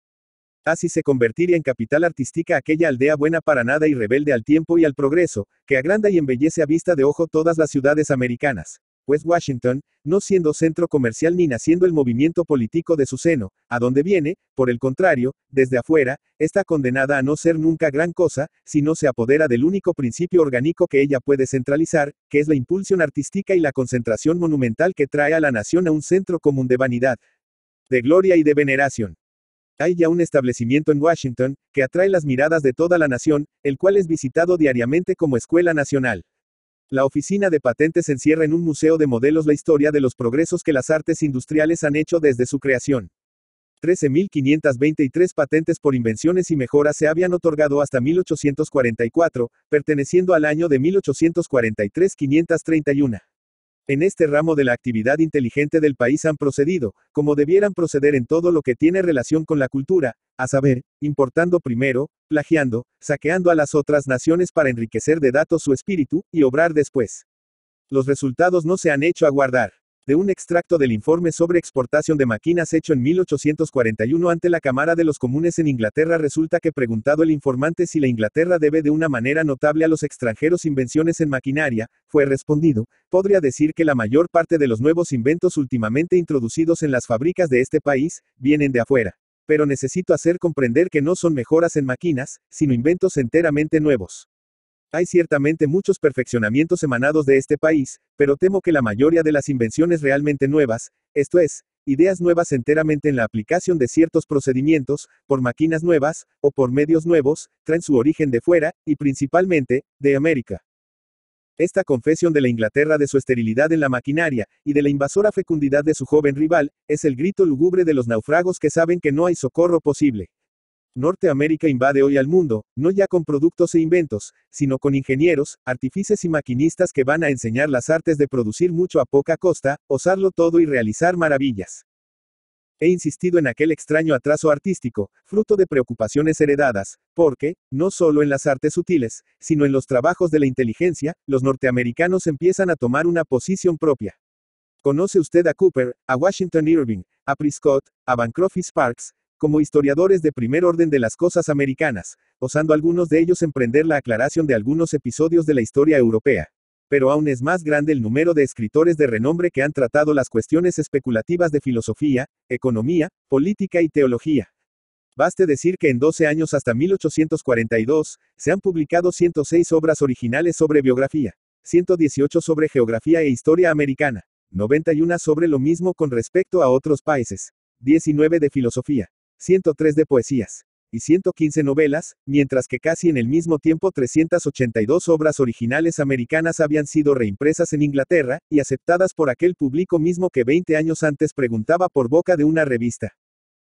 Así se convertiría en capital artística aquella aldea buena para nada y rebelde al tiempo y al progreso, que agranda y embellece a vista de ojo todas las ciudades americanas. West Washington, no siendo centro comercial ni naciendo el movimiento político de su seno, a donde viene, por el contrario, desde afuera, está condenada a no ser nunca gran cosa, si no se apodera del único principio orgánico que ella puede centralizar, que es la impulsión artística y la concentración monumental que trae a la nación a un centro común de vanidad, de gloria y de veneración. Hay ya un establecimiento en Washington, que atrae las miradas de toda la nación, el cual es visitado diariamente como escuela nacional. La oficina de patentes encierra en un museo de modelos la historia de los progresos que las artes industriales han hecho desde su creación. 13.523 patentes por invenciones y mejoras se habían otorgado hasta 1844, perteneciendo al año de 1843-531. En este ramo de la actividad inteligente del país han procedido, como debieran proceder en todo lo que tiene relación con la cultura, a saber, importando primero, plagiando, saqueando a las otras naciones para enriquecer de datos su espíritu, y obrar después. Los resultados no se han hecho aguardar de un extracto del informe sobre exportación de máquinas hecho en 1841 ante la Cámara de los Comunes en Inglaterra resulta que preguntado el informante si la Inglaterra debe de una manera notable a los extranjeros invenciones en maquinaria, fue respondido, podría decir que la mayor parte de los nuevos inventos últimamente introducidos en las fábricas de este país, vienen de afuera. Pero necesito hacer comprender que no son mejoras en máquinas, sino inventos enteramente nuevos. Hay ciertamente muchos perfeccionamientos emanados de este país, pero temo que la mayoría de las invenciones realmente nuevas, esto es, ideas nuevas enteramente en la aplicación de ciertos procedimientos, por máquinas nuevas, o por medios nuevos, traen su origen de fuera, y principalmente, de América. Esta confesión de la Inglaterra de su esterilidad en la maquinaria, y de la invasora fecundidad de su joven rival, es el grito lúgubre de los naufragos que saben que no hay socorro posible. Norteamérica invade hoy al mundo, no ya con productos e inventos, sino con ingenieros, artífices y maquinistas que van a enseñar las artes de producir mucho a poca costa, osarlo todo y realizar maravillas. He insistido en aquel extraño atraso artístico, fruto de preocupaciones heredadas, porque, no solo en las artes sutiles, sino en los trabajos de la inteligencia, los norteamericanos empiezan a tomar una posición propia. Conoce usted a Cooper, a Washington Irving, a Prescott, a Bancroft y Sparks, como historiadores de primer orden de las cosas americanas, osando algunos de ellos emprender la aclaración de algunos episodios de la historia europea. Pero aún es más grande el número de escritores de renombre que han tratado las cuestiones especulativas de filosofía, economía, política y teología. Baste decir que en 12 años hasta 1842, se han publicado 106 obras originales sobre biografía, 118 sobre geografía e historia americana, 91 sobre lo mismo con respecto a otros países, 19 de filosofía, 103 de poesías y 115 novelas, mientras que casi en el mismo tiempo 382 obras originales americanas habían sido reimpresas en Inglaterra y aceptadas por aquel público mismo que 20 años antes preguntaba por boca de una revista.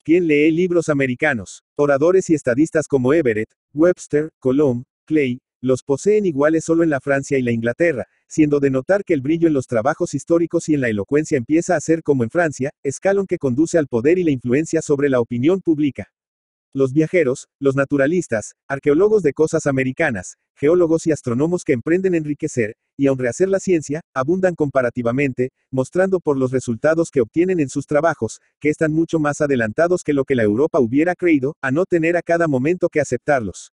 ¿Quién lee libros americanos? Oradores y estadistas como Everett, Webster, Colomb, Clay, los poseen iguales solo en la Francia y la Inglaterra, siendo de notar que el brillo en los trabajos históricos y en la elocuencia empieza a ser como en Francia, escalón que conduce al poder y la influencia sobre la opinión pública. Los viajeros, los naturalistas, arqueólogos de cosas americanas, geólogos y astrónomos que emprenden enriquecer, y aun rehacer la ciencia, abundan comparativamente, mostrando por los resultados que obtienen en sus trabajos, que están mucho más adelantados que lo que la Europa hubiera creído, a no tener a cada momento que aceptarlos.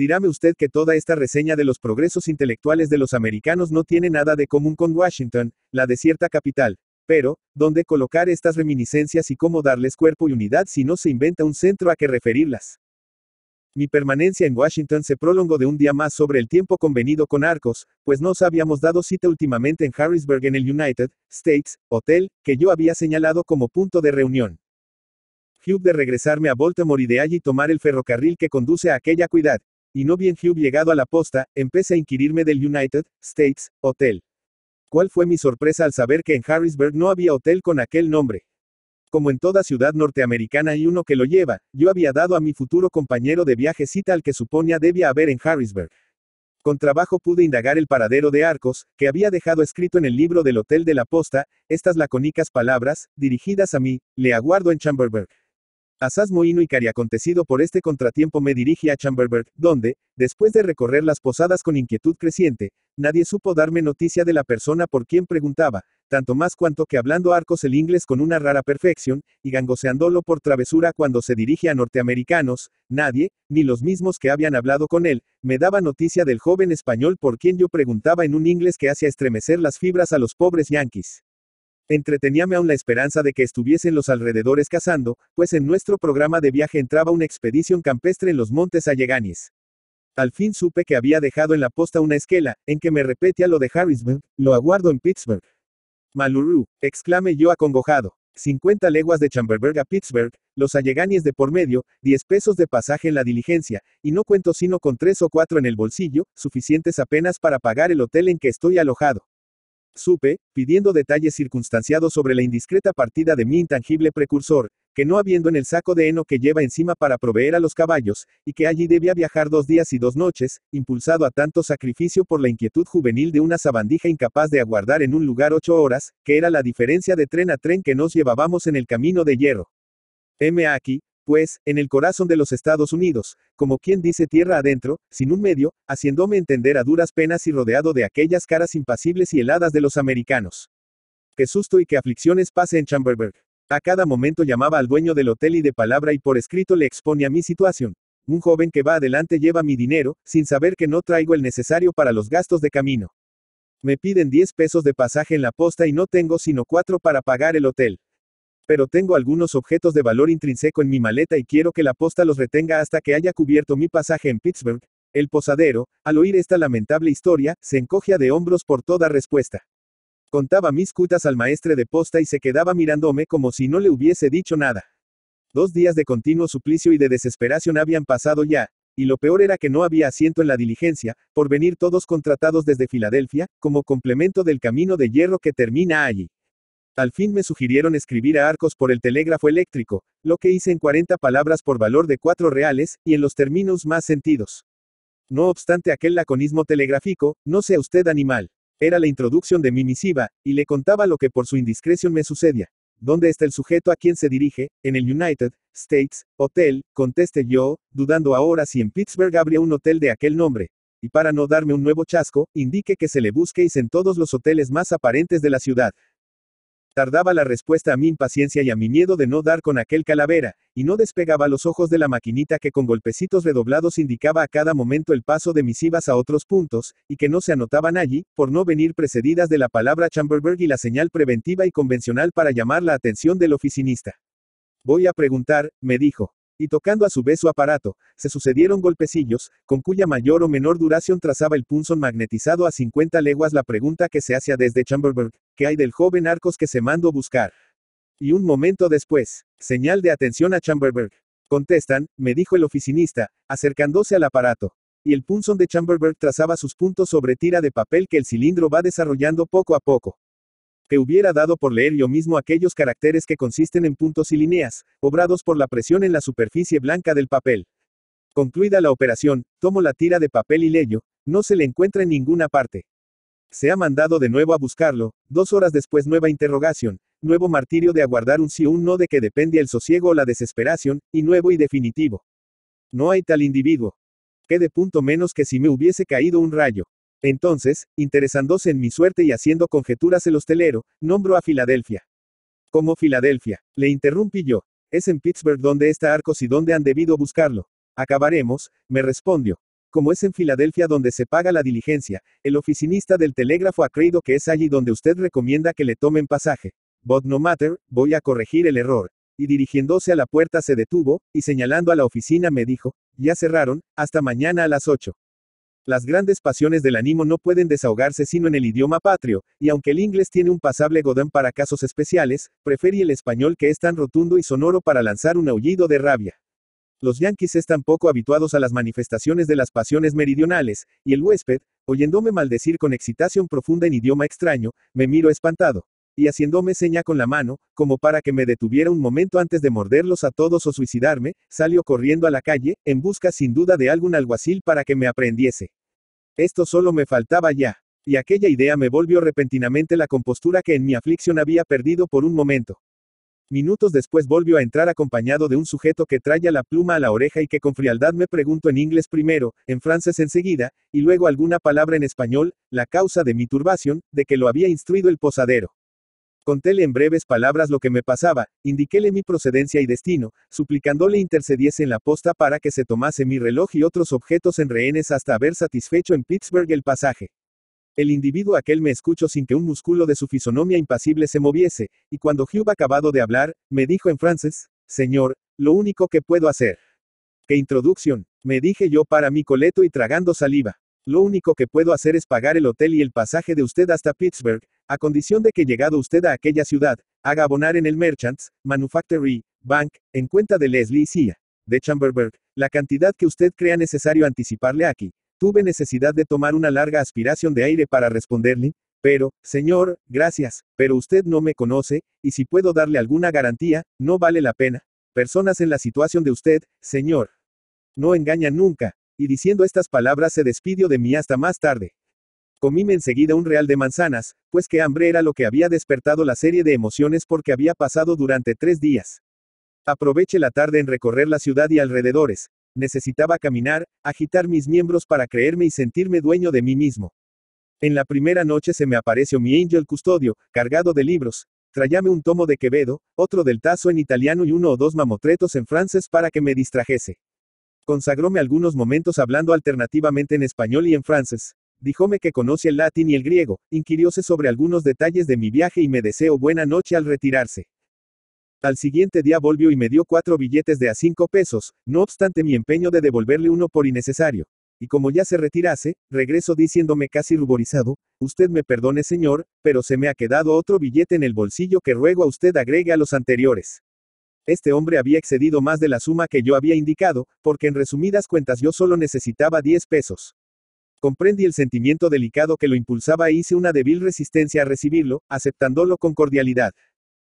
Diráme usted que toda esta reseña de los progresos intelectuales de los americanos no tiene nada de común con Washington, la desierta capital. Pero, ¿dónde colocar estas reminiscencias y cómo darles cuerpo y unidad si no se inventa un centro a que referirlas? Mi permanencia en Washington se prolongó de un día más sobre el tiempo convenido con Arcos, pues nos habíamos dado cita últimamente en Harrisburg en el United States Hotel, que yo había señalado como punto de reunión. Hugh de regresarme a Baltimore y de allí tomar el ferrocarril que conduce a aquella cuidad, y no bien Hugh llegado a la posta, empecé a inquirirme del United States Hotel. ¿Cuál fue mi sorpresa al saber que en Harrisburg no había hotel con aquel nombre? Como en toda ciudad norteamericana hay uno que lo lleva, yo había dado a mi futuro compañero de viaje cita al que suponía debía haber en Harrisburg. Con trabajo pude indagar el paradero de Arcos, que había dejado escrito en el libro del Hotel de la Posta, estas lacónicas palabras, dirigidas a mí, le aguardo en Chamberberg. Asaz mohino y cariacontecido por este contratiempo me dirigí a Chamberberg, donde, después de recorrer las posadas con inquietud creciente, nadie supo darme noticia de la persona por quien preguntaba, tanto más cuanto que hablando arcos el inglés con una rara perfección, y gangoseándolo por travesura cuando se dirige a norteamericanos, nadie, ni los mismos que habían hablado con él, me daba noticia del joven español por quien yo preguntaba en un inglés que hacía estremecer las fibras a los pobres yanquis. Entreteníame aún la esperanza de que estuviesen los alrededores cazando, pues en nuestro programa de viaje entraba una expedición campestre en los montes alleganis. Al fin supe que había dejado en la posta una esquela, en que me repetía lo de Harrisburg, lo aguardo en Pittsburgh. Maluru, exclamé yo acongojado. 50 leguas de Chamberberg a Pittsburgh, los alleganis de por medio, 10 pesos de pasaje en la diligencia, y no cuento sino con 3 o 4 en el bolsillo, suficientes apenas para pagar el hotel en que estoy alojado. Supe, pidiendo detalles circunstanciados sobre la indiscreta partida de mi intangible precursor, que no habiendo en el saco de heno que lleva encima para proveer a los caballos, y que allí debía viajar dos días y dos noches, impulsado a tanto sacrificio por la inquietud juvenil de una sabandija incapaz de aguardar en un lugar ocho horas, que era la diferencia de tren a tren que nos llevábamos en el camino de hierro. M. aquí pues, en el corazón de los Estados Unidos, como quien dice tierra adentro, sin un medio, haciéndome entender a duras penas y rodeado de aquellas caras impasibles y heladas de los americanos. Qué susto y qué aflicciones pase en Chamberberg. A cada momento llamaba al dueño del hotel y de palabra y por escrito le exponía mi situación. Un joven que va adelante lleva mi dinero, sin saber que no traigo el necesario para los gastos de camino. Me piden 10 pesos de pasaje en la posta y no tengo sino 4 para pagar el hotel. Pero tengo algunos objetos de valor intrínseco en mi maleta y quiero que la posta los retenga hasta que haya cubierto mi pasaje en Pittsburgh. El posadero, al oír esta lamentable historia, se encogía de hombros por toda respuesta. Contaba mis cutas al maestre de posta y se quedaba mirándome como si no le hubiese dicho nada. Dos días de continuo suplicio y de desesperación habían pasado ya, y lo peor era que no había asiento en la diligencia, por venir todos contratados desde Filadelfia, como complemento del camino de hierro que termina allí. Al fin me sugirieron escribir a Arcos por el telégrafo eléctrico, lo que hice en 40 palabras por valor de 4 reales, y en los términos más sentidos. No obstante aquel laconismo telegráfico, no sea usted animal. Era la introducción de mi misiva, y le contaba lo que por su indiscreción me sucedía. ¿Dónde está el sujeto a quien se dirige? En el United States Hotel, contesté yo, dudando ahora si en Pittsburgh habría un hotel de aquel nombre. Y para no darme un nuevo chasco, indique que se le busquéis en todos los hoteles más aparentes de la ciudad. Tardaba la respuesta a mi impaciencia y a mi miedo de no dar con aquel calavera, y no despegaba los ojos de la maquinita que con golpecitos redoblados indicaba a cada momento el paso de misivas a otros puntos, y que no se anotaban allí, por no venir precedidas de la palabra Chamberberg y la señal preventiva y convencional para llamar la atención del oficinista. Voy a preguntar, me dijo y tocando a su vez su aparato, se sucedieron golpecillos, con cuya mayor o menor duración trazaba el punzón magnetizado a 50 leguas la pregunta que se hacía desde Chamberberg, ¿qué hay del joven Arcos que se mandó buscar? Y un momento después, señal de atención a Chamberberg. Contestan, me dijo el oficinista, acercándose al aparato. Y el punzón de Chamberberg trazaba sus puntos sobre tira de papel que el cilindro va desarrollando poco a poco que hubiera dado por leer yo mismo aquellos caracteres que consisten en puntos y líneas, obrados por la presión en la superficie blanca del papel. Concluida la operación, tomo la tira de papel y leyo, no se le encuentra en ninguna parte. Se ha mandado de nuevo a buscarlo, dos horas después nueva interrogación, nuevo martirio de aguardar un sí o un no de que depende el sosiego o la desesperación, y nuevo y definitivo. No hay tal individuo. Quede punto menos que si me hubiese caído un rayo. Entonces, interesándose en mi suerte y haciendo conjeturas el hostelero, nombró a Filadelfia. ¿Cómo Filadelfia? Le interrumpí yo. Es en Pittsburgh donde está Arcos y donde han debido buscarlo. Acabaremos, me respondió. Como es en Filadelfia donde se paga la diligencia, el oficinista del telégrafo ha creído que es allí donde usted recomienda que le tomen pasaje. But no matter, voy a corregir el error. Y dirigiéndose a la puerta se detuvo, y señalando a la oficina me dijo, ya cerraron, hasta mañana a las 8. Las grandes pasiones del ánimo no pueden desahogarse sino en el idioma patrio, y aunque el inglés tiene un pasable godán para casos especiales, preferí el español que es tan rotundo y sonoro para lanzar un aullido de rabia. Los yanquis están poco habituados a las manifestaciones de las pasiones meridionales, y el huésped, oyéndome maldecir con excitación profunda en idioma extraño, me miro espantado y haciéndome seña con la mano, como para que me detuviera un momento antes de morderlos a todos o suicidarme, salió corriendo a la calle, en busca sin duda de algún alguacil para que me aprendiese. Esto solo me faltaba ya. Y aquella idea me volvió repentinamente la compostura que en mi aflicción había perdido por un momento. Minutos después volvió a entrar acompañado de un sujeto que traía la pluma a la oreja y que con frialdad me preguntó en inglés primero, en francés enseguida, y luego alguna palabra en español, la causa de mi turbación, de que lo había instruido el posadero. Contéle en breves palabras lo que me pasaba, indiquéle mi procedencia y destino, suplicándole intercediese en la posta para que se tomase mi reloj y otros objetos en rehenes hasta haber satisfecho en Pittsburgh el pasaje. El individuo aquel me escuchó sin que un músculo de su fisonomía impasible se moviese, y cuando Hugh acabado de hablar, me dijo en francés, Señor, lo único que puedo hacer. ¿Qué introducción? Me dije yo para mi coleto y tragando saliva. Lo único que puedo hacer es pagar el hotel y el pasaje de usted hasta Pittsburgh, a condición de que llegado usted a aquella ciudad, haga abonar en el Merchants, Manufactory, Bank, en cuenta de Leslie Cia, de Chamberberg, la cantidad que usted crea necesario anticiparle aquí. Tuve necesidad de tomar una larga aspiración de aire para responderle, pero, señor, gracias, pero usted no me conoce, y si puedo darle alguna garantía, no vale la pena. Personas en la situación de usted, señor. No engañan nunca, y diciendo estas palabras se despidió de mí hasta más tarde. Comíme enseguida un real de manzanas, pues que hambre era lo que había despertado la serie de emociones porque había pasado durante tres días. Aproveché la tarde en recorrer la ciudad y alrededores. Necesitaba caminar, agitar mis miembros para creerme y sentirme dueño de mí mismo. En la primera noche se me apareció mi angel custodio, cargado de libros. Tráyame un tomo de Quevedo, otro del Tazo en italiano y uno o dos mamotretos en francés para que me distrajese. Consagróme algunos momentos hablando alternativamente en español y en francés dijome que conoce el latín y el griego, inquirióse sobre algunos detalles de mi viaje y me deseo buena noche al retirarse. Al siguiente día volvió y me dio cuatro billetes de a cinco pesos, no obstante mi empeño de devolverle uno por innecesario. Y como ya se retirase, regresó diciéndome casi ruborizado, usted me perdone señor, pero se me ha quedado otro billete en el bolsillo que ruego a usted agregue a los anteriores. Este hombre había excedido más de la suma que yo había indicado, porque en resumidas cuentas yo solo necesitaba diez pesos. Comprendí el sentimiento delicado que lo impulsaba e hice una débil resistencia a recibirlo, aceptándolo con cordialidad.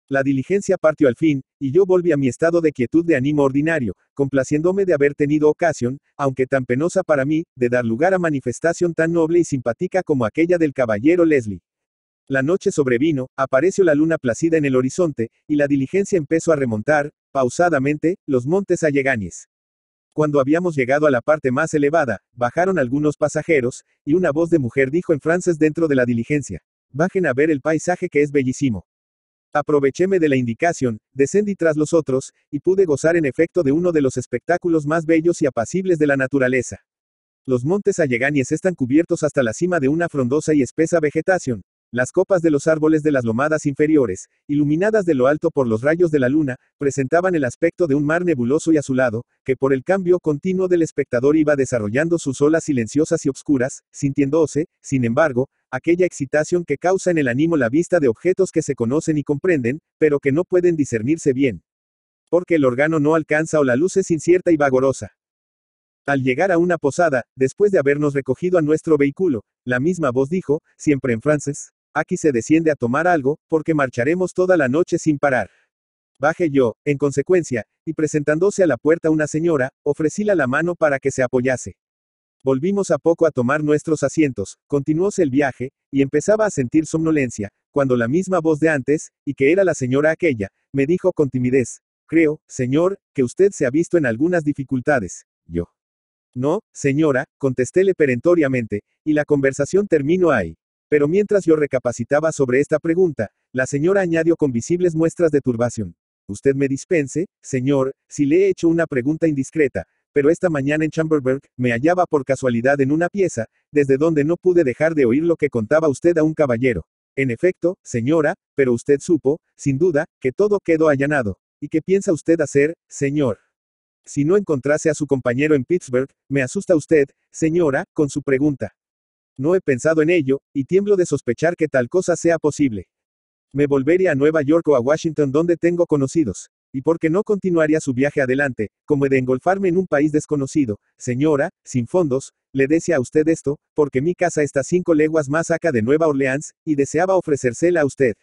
La diligencia partió al fin, y yo volví a mi estado de quietud de ánimo ordinario, complaciéndome de haber tenido ocasión, aunque tan penosa para mí, de dar lugar a manifestación tan noble y simpática como aquella del caballero Leslie. La noche sobrevino, apareció la luna placida en el horizonte, y la diligencia empezó a remontar, pausadamente, los montes alleganes. Cuando habíamos llegado a la parte más elevada, bajaron algunos pasajeros, y una voz de mujer dijo en francés dentro de la diligencia, bajen a ver el paisaje que es bellísimo. Aprovechéme de la indicación, descendí tras los otros, y pude gozar en efecto de uno de los espectáculos más bellos y apacibles de la naturaleza. Los montes allegañes están cubiertos hasta la cima de una frondosa y espesa vegetación, las copas de los árboles de las lomadas inferiores, iluminadas de lo alto por los rayos de la luna, presentaban el aspecto de un mar nebuloso y azulado, que por el cambio continuo del espectador iba desarrollando sus olas silenciosas y obscuras, sintiéndose, sin embargo, aquella excitación que causa en el ánimo la vista de objetos que se conocen y comprenden, pero que no pueden discernirse bien. Porque el órgano no alcanza o la luz es incierta y vagorosa. Al llegar a una posada, después de habernos recogido a nuestro vehículo, la misma voz dijo, siempre en francés, Aquí se desciende a tomar algo, porque marcharemos toda la noche sin parar. Baje yo, en consecuencia, y presentándose a la puerta una señora, ofrecíla la mano para que se apoyase. Volvimos a poco a tomar nuestros asientos, continuóse el viaje, y empezaba a sentir somnolencia, cuando la misma voz de antes, y que era la señora aquella, me dijo con timidez, creo, señor, que usted se ha visto en algunas dificultades. Yo. No, señora, contestéle perentoriamente, y la conversación terminó ahí. Pero mientras yo recapacitaba sobre esta pregunta, la señora añadió con visibles muestras de turbación. Usted me dispense, señor, si le he hecho una pregunta indiscreta, pero esta mañana en Chamberberg me hallaba por casualidad en una pieza, desde donde no pude dejar de oír lo que contaba usted a un caballero. En efecto, señora, pero usted supo, sin duda, que todo quedó allanado. ¿Y qué piensa usted hacer, señor? Si no encontrase a su compañero en Pittsburgh, me asusta usted, señora, con su pregunta. No he pensado en ello, y tiemblo de sospechar que tal cosa sea posible. Me volvería a Nueva York o a Washington donde tengo conocidos. ¿Y porque no continuaría su viaje adelante, como de engolfarme en un país desconocido? Señora, sin fondos, le decía a usted esto, porque mi casa está cinco leguas más acá de Nueva Orleans, y deseaba ofrecérsela a usted.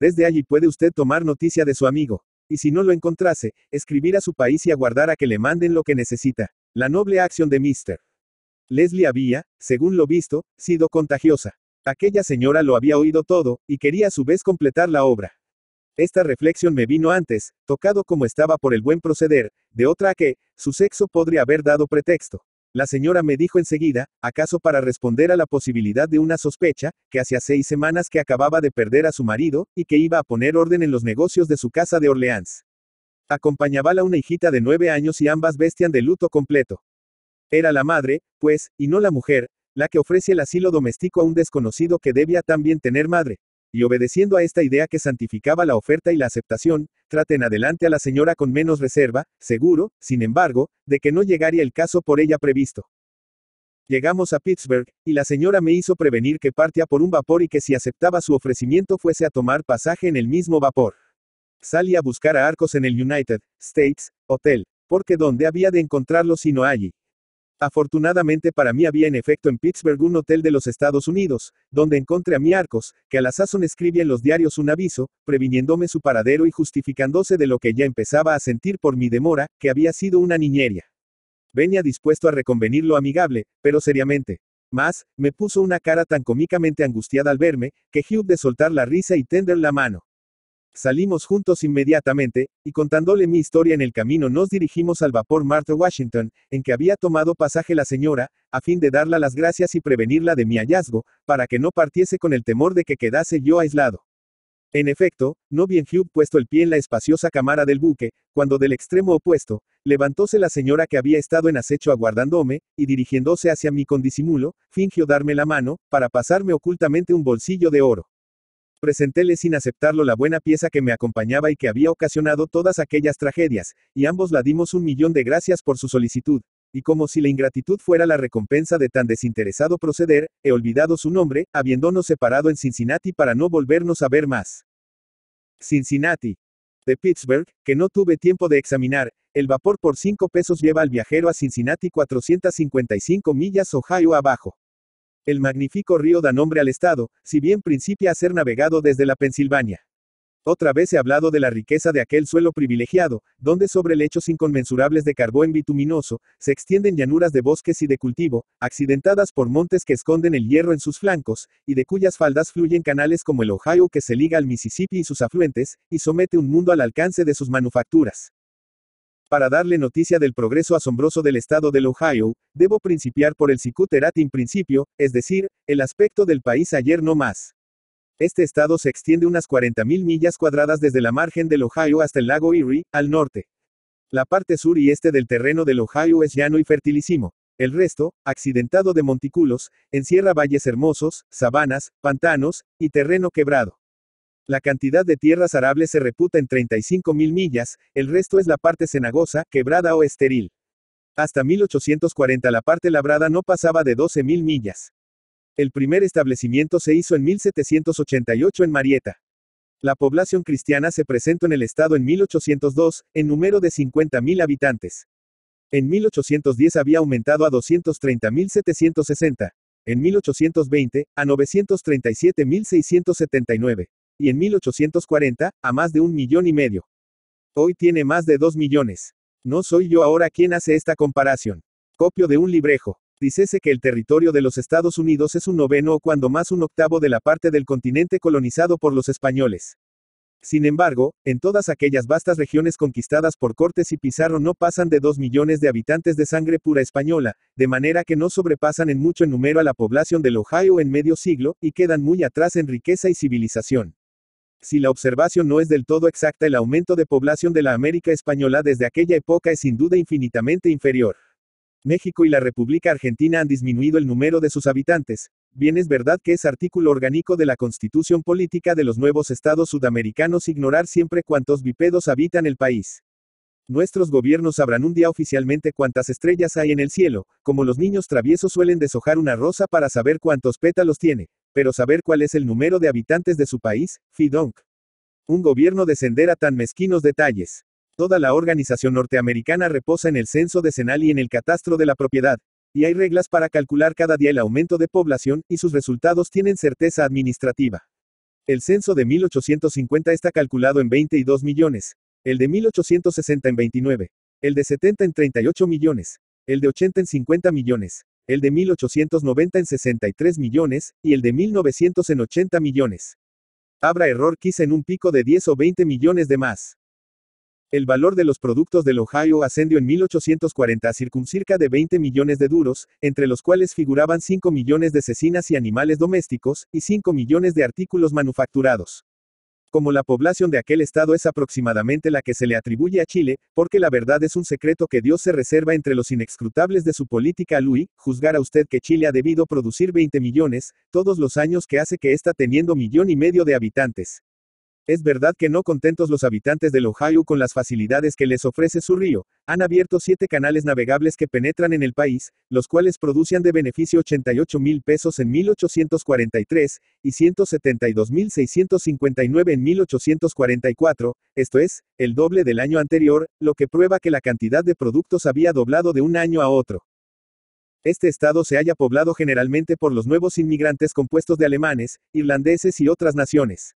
Desde allí puede usted tomar noticia de su amigo. Y si no lo encontrase, escribir a su país y aguardar a que le manden lo que necesita. La noble acción de Mr. Leslie había, según lo visto, sido contagiosa. Aquella señora lo había oído todo, y quería a su vez completar la obra. Esta reflexión me vino antes, tocado como estaba por el buen proceder, de otra que, su sexo podría haber dado pretexto. La señora me dijo enseguida, acaso para responder a la posibilidad de una sospecha, que hacía seis semanas que acababa de perder a su marido, y que iba a poner orden en los negocios de su casa de Orleans. Acompañábala una hijita de nueve años y ambas vestían de luto completo. Era la madre, pues, y no la mujer, la que ofrece el asilo doméstico a un desconocido que debía también tener madre. Y obedeciendo a esta idea que santificaba la oferta y la aceptación, traten adelante a la señora con menos reserva, seguro, sin embargo, de que no llegaría el caso por ella previsto. Llegamos a Pittsburgh, y la señora me hizo prevenir que partía por un vapor y que si aceptaba su ofrecimiento fuese a tomar pasaje en el mismo vapor. Salí a buscar a Arcos en el United States Hotel, porque donde había de encontrarlo sino allí. Afortunadamente para mí había en efecto en Pittsburgh un hotel de los Estados Unidos, donde encontré a mi Arcos, que a la sazón escribía en los diarios un aviso, previniéndome su paradero y justificándose de lo que ya empezaba a sentir por mi demora, que había sido una niñería. Venía dispuesto a reconvenirlo amigable, pero seriamente. Más, me puso una cara tan cómicamente angustiada al verme, que Hugh de soltar la risa y tender la mano. Salimos juntos inmediatamente, y contándole mi historia en el camino nos dirigimos al vapor Martha Washington, en que había tomado pasaje la señora, a fin de darla las gracias y prevenirla de mi hallazgo, para que no partiese con el temor de que quedase yo aislado. En efecto, no bien Hugh puesto el pie en la espaciosa cámara del buque, cuando del extremo opuesto, levantóse la señora que había estado en acecho aguardándome, y dirigiéndose hacia mí con disimulo, fingió darme la mano, para pasarme ocultamente un bolsillo de oro. Presentéle sin aceptarlo la buena pieza que me acompañaba y que había ocasionado todas aquellas tragedias, y ambos la dimos un millón de gracias por su solicitud, y como si la ingratitud fuera la recompensa de tan desinteresado proceder, he olvidado su nombre, habiéndonos separado en Cincinnati para no volvernos a ver más. Cincinnati. De Pittsburgh, que no tuve tiempo de examinar, el vapor por 5 pesos lleva al viajero a Cincinnati 455 millas Ohio abajo. El magnífico río da nombre al estado, si bien principia a ser navegado desde la Pensilvania. Otra vez he hablado de la riqueza de aquel suelo privilegiado, donde sobre lechos inconmensurables de carbón bituminoso, se extienden llanuras de bosques y de cultivo, accidentadas por montes que esconden el hierro en sus flancos, y de cuyas faldas fluyen canales como el Ohio que se liga al Mississippi y sus afluentes, y somete un mundo al alcance de sus manufacturas. Para darle noticia del progreso asombroso del estado del Ohio, debo principiar por el in principio, es decir, el aspecto del país ayer no más. Este estado se extiende unas 40.000 millas cuadradas desde la margen del Ohio hasta el lago Erie, al norte. La parte sur y este del terreno del Ohio es llano y fertilísimo. El resto, accidentado de montículos, encierra valles hermosos, sabanas, pantanos, y terreno quebrado. La cantidad de tierras arables se reputa en 35.000 millas, el resto es la parte cenagosa, quebrada o estéril. Hasta 1840 la parte labrada no pasaba de 12.000 millas. El primer establecimiento se hizo en 1788 en Marieta. La población cristiana se presentó en el estado en 1802, en número de 50.000 habitantes. En 1810 había aumentado a 230.760. En 1820, a 937.679 y en 1840, a más de un millón y medio. Hoy tiene más de dos millones. No soy yo ahora quien hace esta comparación. Copio de un librejo. Dicese que el territorio de los Estados Unidos es un noveno o cuando más un octavo de la parte del continente colonizado por los españoles. Sin embargo, en todas aquellas vastas regiones conquistadas por Cortes y Pizarro no pasan de dos millones de habitantes de sangre pura española, de manera que no sobrepasan en mucho en número a la población del Ohio en medio siglo, y quedan muy atrás en riqueza y civilización. Si la observación no es del todo exacta, el aumento de población de la América española desde aquella época es sin duda infinitamente inferior. México y la República Argentina han disminuido el número de sus habitantes, bien es verdad que es artículo orgánico de la constitución política de los nuevos estados sudamericanos ignorar siempre cuántos bipedos habitan el país. Nuestros gobiernos sabrán un día oficialmente cuántas estrellas hay en el cielo, como los niños traviesos suelen deshojar una rosa para saber cuántos pétalos tiene. Pero saber cuál es el número de habitantes de su país, Fidonc. Un gobierno descender a tan mezquinos detalles. Toda la organización norteamericana reposa en el censo decenal y en el catastro de la propiedad, y hay reglas para calcular cada día el aumento de población, y sus resultados tienen certeza administrativa. El censo de 1850 está calculado en 22 millones, el de 1860 en 29, el de 70 en 38 millones, el de 80 en 50 millones, el de 1890 en 63 millones, y el de 1900 en 80 millones. Habrá error quizá en un pico de 10 o 20 millones de más. El valor de los productos del Ohio ascendió en 1840 a circuncirca de 20 millones de duros, entre los cuales figuraban 5 millones de cecinas y animales domésticos, y 5 millones de artículos manufacturados. Como la población de aquel estado es aproximadamente la que se le atribuye a Chile, porque la verdad es un secreto que Dios se reserva entre los inexcrutables de su política, Luis, juzgar a usted que Chile ha debido producir 20 millones, todos los años que hace que está teniendo millón y medio de habitantes. Es verdad que no contentos los habitantes del Ohio con las facilidades que les ofrece su río, han abierto siete canales navegables que penetran en el país, los cuales producían de beneficio 88 mil pesos en 1843 y 172 mil 659 en 1844, esto es, el doble del año anterior, lo que prueba que la cantidad de productos había doblado de un año a otro. Este estado se halla poblado generalmente por los nuevos inmigrantes compuestos de alemanes, irlandeses y otras naciones.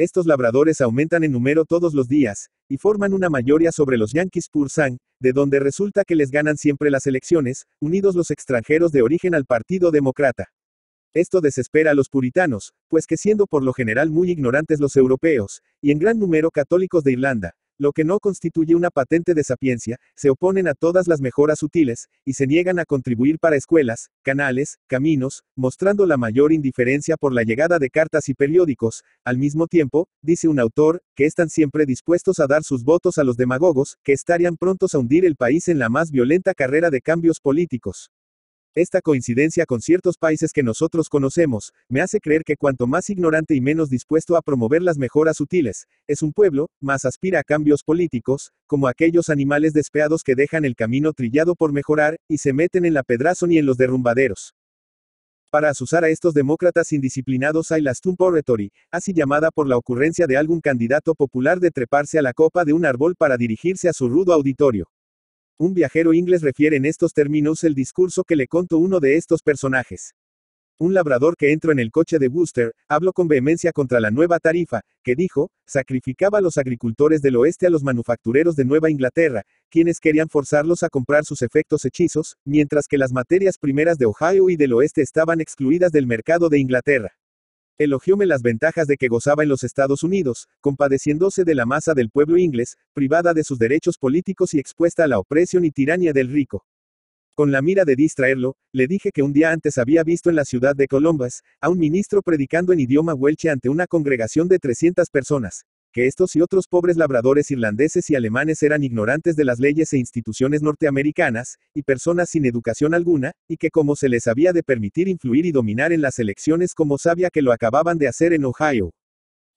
Estos labradores aumentan en número todos los días, y forman una mayoría sobre los Yankees sang, de donde resulta que les ganan siempre las elecciones, unidos los extranjeros de origen al Partido Demócrata. Esto desespera a los puritanos, pues que siendo por lo general muy ignorantes los europeos, y en gran número católicos de Irlanda, lo que no constituye una patente de sapiencia, se oponen a todas las mejoras sutiles, y se niegan a contribuir para escuelas, canales, caminos, mostrando la mayor indiferencia por la llegada de cartas y periódicos. Al mismo tiempo, dice un autor, que están siempre dispuestos a dar sus votos a los demagogos, que estarían prontos a hundir el país en la más violenta carrera de cambios políticos. Esta coincidencia con ciertos países que nosotros conocemos, me hace creer que cuanto más ignorante y menos dispuesto a promover las mejoras sutiles, es un pueblo, más aspira a cambios políticos, como aquellos animales despeados que dejan el camino trillado por mejorar, y se meten en la pedrazón y en los derrumbaderos. Para asusar a estos demócratas indisciplinados hay la Stump Oratory, así llamada por la ocurrencia de algún candidato popular de treparse a la copa de un árbol para dirigirse a su rudo auditorio. Un viajero inglés refiere en estos términos el discurso que le contó uno de estos personajes. Un labrador que entró en el coche de Wooster, habló con vehemencia contra la nueva tarifa, que dijo, sacrificaba a los agricultores del oeste a los manufactureros de Nueva Inglaterra, quienes querían forzarlos a comprar sus efectos hechizos, mientras que las materias primeras de Ohio y del oeste estaban excluidas del mercado de Inglaterra. Elogióme las ventajas de que gozaba en los Estados Unidos, compadeciéndose de la masa del pueblo inglés, privada de sus derechos políticos y expuesta a la opresión y tiranía del rico. Con la mira de distraerlo, le dije que un día antes había visto en la ciudad de Columbus, a un ministro predicando en idioma welche ante una congregación de 300 personas que estos y otros pobres labradores irlandeses y alemanes eran ignorantes de las leyes e instituciones norteamericanas, y personas sin educación alguna, y que como se les había de permitir influir y dominar en las elecciones como sabía que lo acababan de hacer en Ohio,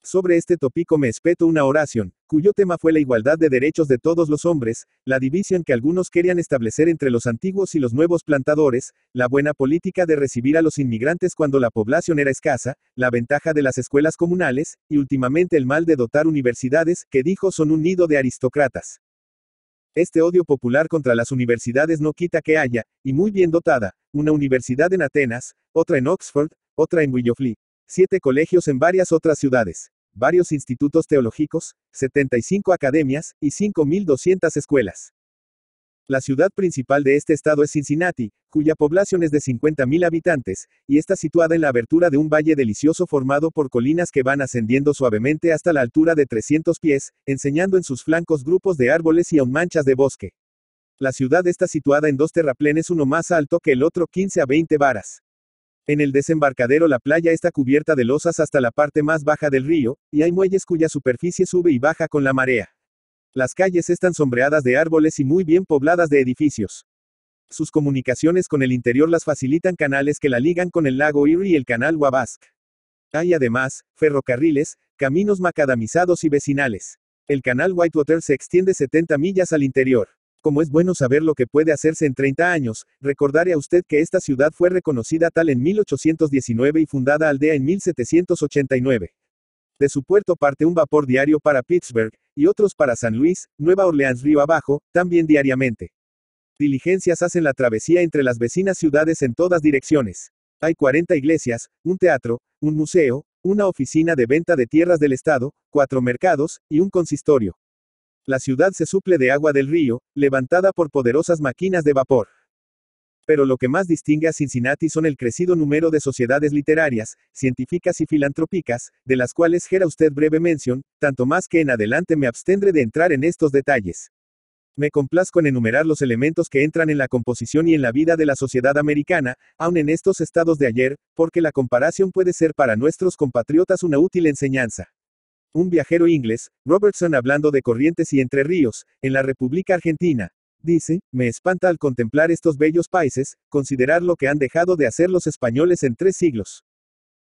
sobre este tópico me espeto una oración, cuyo tema fue la igualdad de derechos de todos los hombres, la división que algunos querían establecer entre los antiguos y los nuevos plantadores, la buena política de recibir a los inmigrantes cuando la población era escasa, la ventaja de las escuelas comunales, y últimamente el mal de dotar universidades, que dijo son un nido de aristócratas. Este odio popular contra las universidades no quita que haya, y muy bien dotada, una universidad en Atenas, otra en Oxford, otra en Willowflee, siete colegios en varias otras ciudades varios institutos teológicos, 75 academias y 5.200 escuelas. La ciudad principal de este estado es Cincinnati, cuya población es de 50.000 habitantes, y está situada en la abertura de un valle delicioso formado por colinas que van ascendiendo suavemente hasta la altura de 300 pies, enseñando en sus flancos grupos de árboles y aún manchas de bosque. La ciudad está situada en dos terraplenes, uno más alto que el otro 15 a 20 varas. En el desembarcadero la playa está cubierta de losas hasta la parte más baja del río, y hay muelles cuya superficie sube y baja con la marea. Las calles están sombreadas de árboles y muy bien pobladas de edificios. Sus comunicaciones con el interior las facilitan canales que la ligan con el lago Erie y el canal Wabask. Hay además, ferrocarriles, caminos macadamizados y vecinales. El canal Whitewater se extiende 70 millas al interior. Como es bueno saber lo que puede hacerse en 30 años, recordaré a usted que esta ciudad fue reconocida tal en 1819 y fundada aldea en 1789. De su puerto parte un vapor diario para Pittsburgh, y otros para San Luis, Nueva Orleans río abajo, también diariamente. Diligencias hacen la travesía entre las vecinas ciudades en todas direcciones. Hay 40 iglesias, un teatro, un museo, una oficina de venta de tierras del Estado, cuatro mercados, y un consistorio. La ciudad se suple de agua del río, levantada por poderosas máquinas de vapor. Pero lo que más distingue a Cincinnati son el crecido número de sociedades literarias, científicas y filantrópicas, de las cuales gera usted breve mención, tanto más que en adelante me abstendré de entrar en estos detalles. Me complazco en enumerar los elementos que entran en la composición y en la vida de la sociedad americana, aun en estos estados de ayer, porque la comparación puede ser para nuestros compatriotas una útil enseñanza un viajero inglés, Robertson hablando de Corrientes y Entre Ríos, en la República Argentina. Dice, me espanta al contemplar estos bellos países, considerar lo que han dejado de hacer los españoles en tres siglos.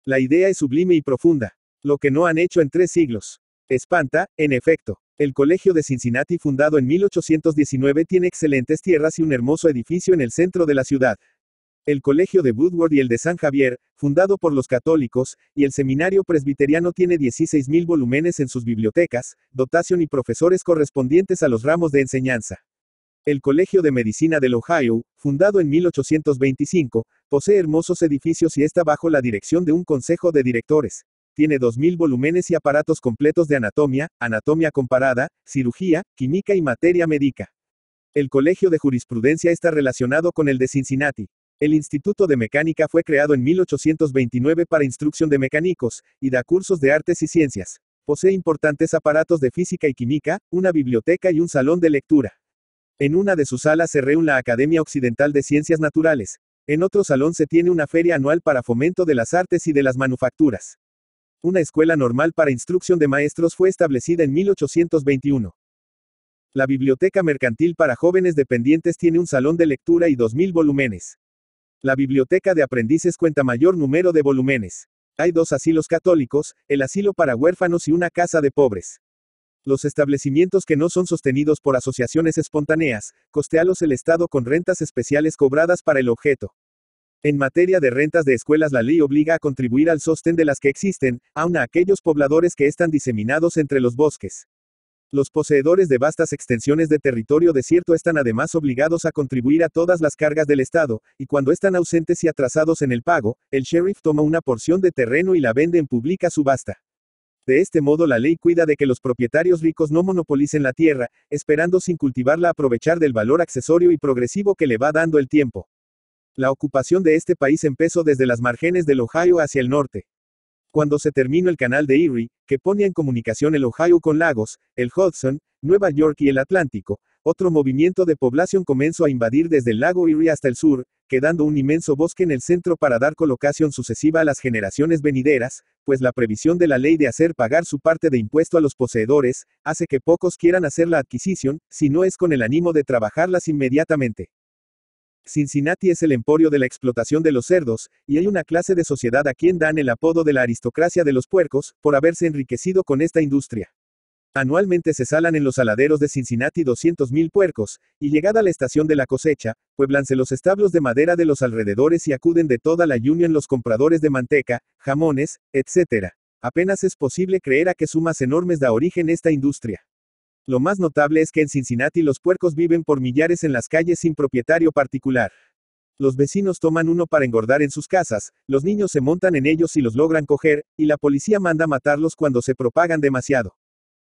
La idea es sublime y profunda. Lo que no han hecho en tres siglos. Espanta, en efecto. El Colegio de Cincinnati fundado en 1819 tiene excelentes tierras y un hermoso edificio en el centro de la ciudad, el Colegio de Woodward y el de San Javier, fundado por los católicos, y el Seminario Presbiteriano tiene 16.000 volúmenes en sus bibliotecas, dotación y profesores correspondientes a los ramos de enseñanza. El Colegio de Medicina del Ohio, fundado en 1825, posee hermosos edificios y está bajo la dirección de un consejo de directores. Tiene 2.000 volúmenes y aparatos completos de anatomía, anatomía comparada, cirugía, química y materia médica. El Colegio de Jurisprudencia está relacionado con el de Cincinnati. El Instituto de Mecánica fue creado en 1829 para instrucción de mecánicos, y da cursos de artes y ciencias. Posee importantes aparatos de física y química, una biblioteca y un salón de lectura. En una de sus salas se reúne la Academia Occidental de Ciencias Naturales. En otro salón se tiene una feria anual para fomento de las artes y de las manufacturas. Una escuela normal para instrucción de maestros fue establecida en 1821. La Biblioteca Mercantil para Jóvenes Dependientes tiene un salón de lectura y 2.000 volúmenes. La Biblioteca de Aprendices cuenta mayor número de volúmenes. Hay dos asilos católicos, el asilo para huérfanos y una casa de pobres. Los establecimientos que no son sostenidos por asociaciones espontáneas, costealos el Estado con rentas especiales cobradas para el objeto. En materia de rentas de escuelas, la ley obliga a contribuir al sostén de las que existen, aun a aquellos pobladores que están diseminados entre los bosques. Los poseedores de vastas extensiones de territorio desierto están además obligados a contribuir a todas las cargas del Estado, y cuando están ausentes y atrasados en el pago, el sheriff toma una porción de terreno y la vende en pública subasta. De este modo la ley cuida de que los propietarios ricos no monopolicen la tierra, esperando sin cultivarla aprovechar del valor accesorio y progresivo que le va dando el tiempo. La ocupación de este país empezó desde las márgenes del Ohio hacia el norte. Cuando se terminó el canal de Erie, que pone en comunicación el Ohio con Lagos, el Hudson, Nueva York y el Atlántico, otro movimiento de población comenzó a invadir desde el lago Erie hasta el sur, quedando un inmenso bosque en el centro para dar colocación sucesiva a las generaciones venideras, pues la previsión de la ley de hacer pagar su parte de impuesto a los poseedores, hace que pocos quieran hacer la adquisición, si no es con el ánimo de trabajarlas inmediatamente. Cincinnati es el emporio de la explotación de los cerdos, y hay una clase de sociedad a quien dan el apodo de la aristocracia de los puercos, por haberse enriquecido con esta industria. Anualmente se salan en los aladeros de Cincinnati 200.000 puercos, y llegada la estación de la cosecha, pueblanse los establos de madera de los alrededores y acuden de toda la Union los compradores de manteca, jamones, etc. Apenas es posible creer a qué sumas enormes da origen esta industria. Lo más notable es que en Cincinnati los puercos viven por millares en las calles sin propietario particular. Los vecinos toman uno para engordar en sus casas, los niños se montan en ellos y los logran coger, y la policía manda matarlos cuando se propagan demasiado.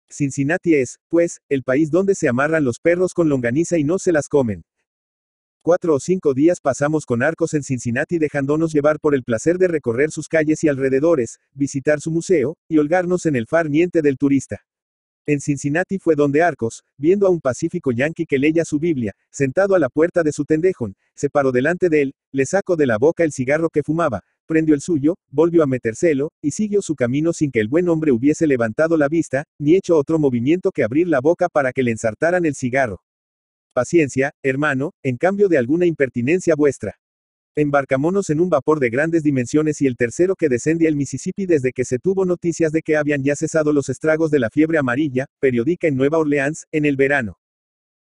Cincinnati es, pues, el país donde se amarran los perros con longaniza y no se las comen. Cuatro o cinco días pasamos con arcos en Cincinnati dejándonos llevar por el placer de recorrer sus calles y alrededores, visitar su museo, y holgarnos en el far niente del turista. En Cincinnati fue donde Arcos, viendo a un pacífico Yankee que leía su Biblia, sentado a la puerta de su tendejón, se paró delante de él, le sacó de la boca el cigarro que fumaba, prendió el suyo, volvió a metérselo, y siguió su camino sin que el buen hombre hubiese levantado la vista, ni hecho otro movimiento que abrir la boca para que le ensartaran el cigarro. Paciencia, hermano, en cambio de alguna impertinencia vuestra. Embarcámonos en un vapor de grandes dimensiones y el tercero que descendía el Mississippi desde que se tuvo noticias de que habían ya cesado los estragos de la fiebre amarilla, periódica en Nueva Orleans, en el verano.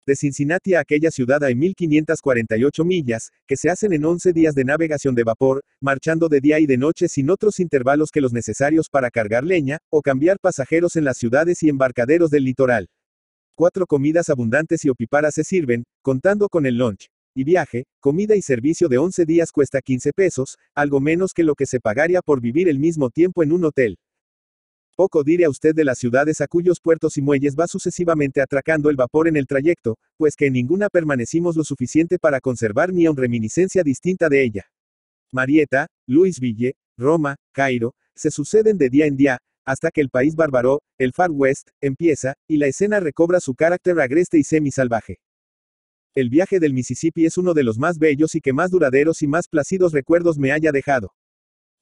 De Cincinnati a aquella ciudad hay 1548 millas, que se hacen en 11 días de navegación de vapor, marchando de día y de noche sin otros intervalos que los necesarios para cargar leña, o cambiar pasajeros en las ciudades y embarcaderos del litoral. Cuatro comidas abundantes y opiparas se sirven, contando con el lunch y viaje, comida y servicio de 11 días cuesta 15 pesos, algo menos que lo que se pagaría por vivir el mismo tiempo en un hotel. Poco diré a usted de las ciudades a cuyos puertos y muelles va sucesivamente atracando el vapor en el trayecto, pues que en ninguna permanecimos lo suficiente para conservar ni aun reminiscencia distinta de ella. Marieta, Luisville, Roma, Cairo, se suceden de día en día, hasta que el país bárbaro, el Far West, empieza, y la escena recobra su carácter agreste y semisalvaje. El viaje del Mississippi es uno de los más bellos y que más duraderos y más placidos recuerdos me haya dejado.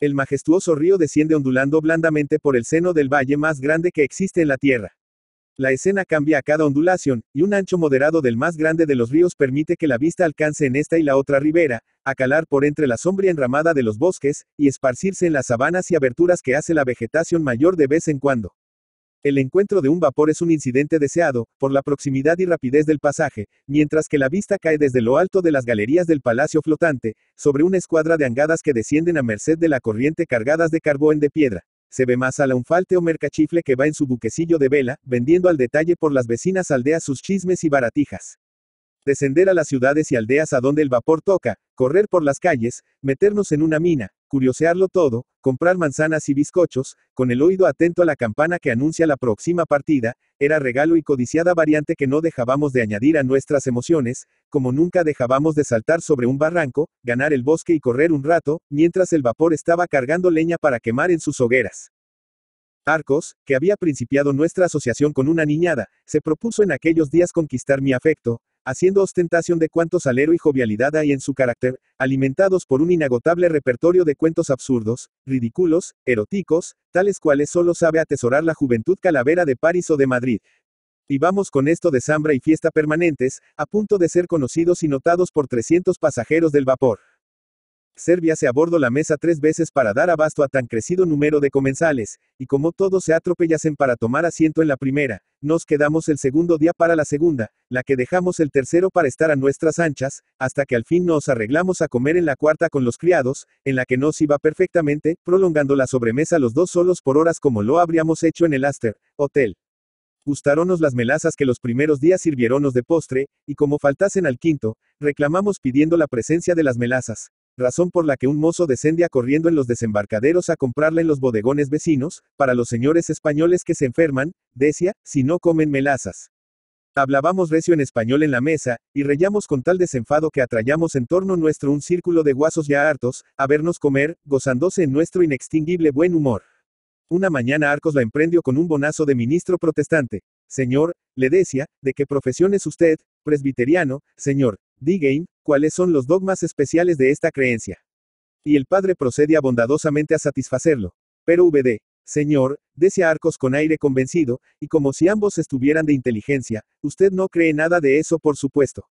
El majestuoso río desciende ondulando blandamente por el seno del valle más grande que existe en la Tierra. La escena cambia a cada ondulación, y un ancho moderado del más grande de los ríos permite que la vista alcance en esta y la otra ribera, a calar por entre la sombra enramada de los bosques, y esparcirse en las sabanas y aberturas que hace la vegetación mayor de vez en cuando. El encuentro de un vapor es un incidente deseado, por la proximidad y rapidez del pasaje, mientras que la vista cae desde lo alto de las galerías del palacio flotante, sobre una escuadra de angadas que descienden a merced de la corriente cargadas de carbón de piedra. Se ve más a la unfalte o mercachifle que va en su buquecillo de vela, vendiendo al detalle por las vecinas aldeas sus chismes y baratijas descender a las ciudades y aldeas a donde el vapor toca, correr por las calles, meternos en una mina, curiosearlo todo, comprar manzanas y bizcochos, con el oído atento a la campana que anuncia la próxima partida, era regalo y codiciada variante que no dejábamos de añadir a nuestras emociones, como nunca dejábamos de saltar sobre un barranco, ganar el bosque y correr un rato, mientras el vapor estaba cargando leña para quemar en sus hogueras. Arcos, que había principiado nuestra asociación con una niñada, se propuso en aquellos días conquistar mi afecto, haciendo ostentación de cuánto salero y jovialidad hay en su carácter, alimentados por un inagotable repertorio de cuentos absurdos, ridículos, eróticos, tales cuales solo sabe atesorar la juventud calavera de París o de Madrid. Y vamos con esto de zambra y fiesta permanentes, a punto de ser conocidos y notados por 300 pasajeros del vapor. Serbia se abordó la mesa tres veces para dar abasto a tan crecido número de comensales, y como todos se atropellasen para tomar asiento en la primera, nos quedamos el segundo día para la segunda, la que dejamos el tercero para estar a nuestras anchas, hasta que al fin nos arreglamos a comer en la cuarta con los criados, en la que nos iba perfectamente, prolongando la sobremesa los dos solos por horas como lo habríamos hecho en el Aster, Hotel. Gustaronos las melazas que los primeros días sirvieronos de postre, y como faltasen al quinto, reclamamos pidiendo la presencia de las melazas razón por la que un mozo descendía corriendo en los desembarcaderos a comprarla en los bodegones vecinos, para los señores españoles que se enferman, decía, si no comen melazas. Hablábamos recio en español en la mesa, y reíamos con tal desenfado que atrayamos en torno nuestro un círculo de guasos ya hartos, a vernos comer, gozándose en nuestro inextinguible buen humor. Una mañana Arcos la emprendió con un bonazo de ministro protestante. Señor, le decía, ¿de qué profesión es usted? Presbiteriano, señor, Digain, cuáles son los dogmas especiales de esta creencia. Y el padre procedía bondadosamente a satisfacerlo. Pero VD, señor, desea Arcos con aire convencido, y como si ambos estuvieran de inteligencia, usted no cree nada de eso, por supuesto.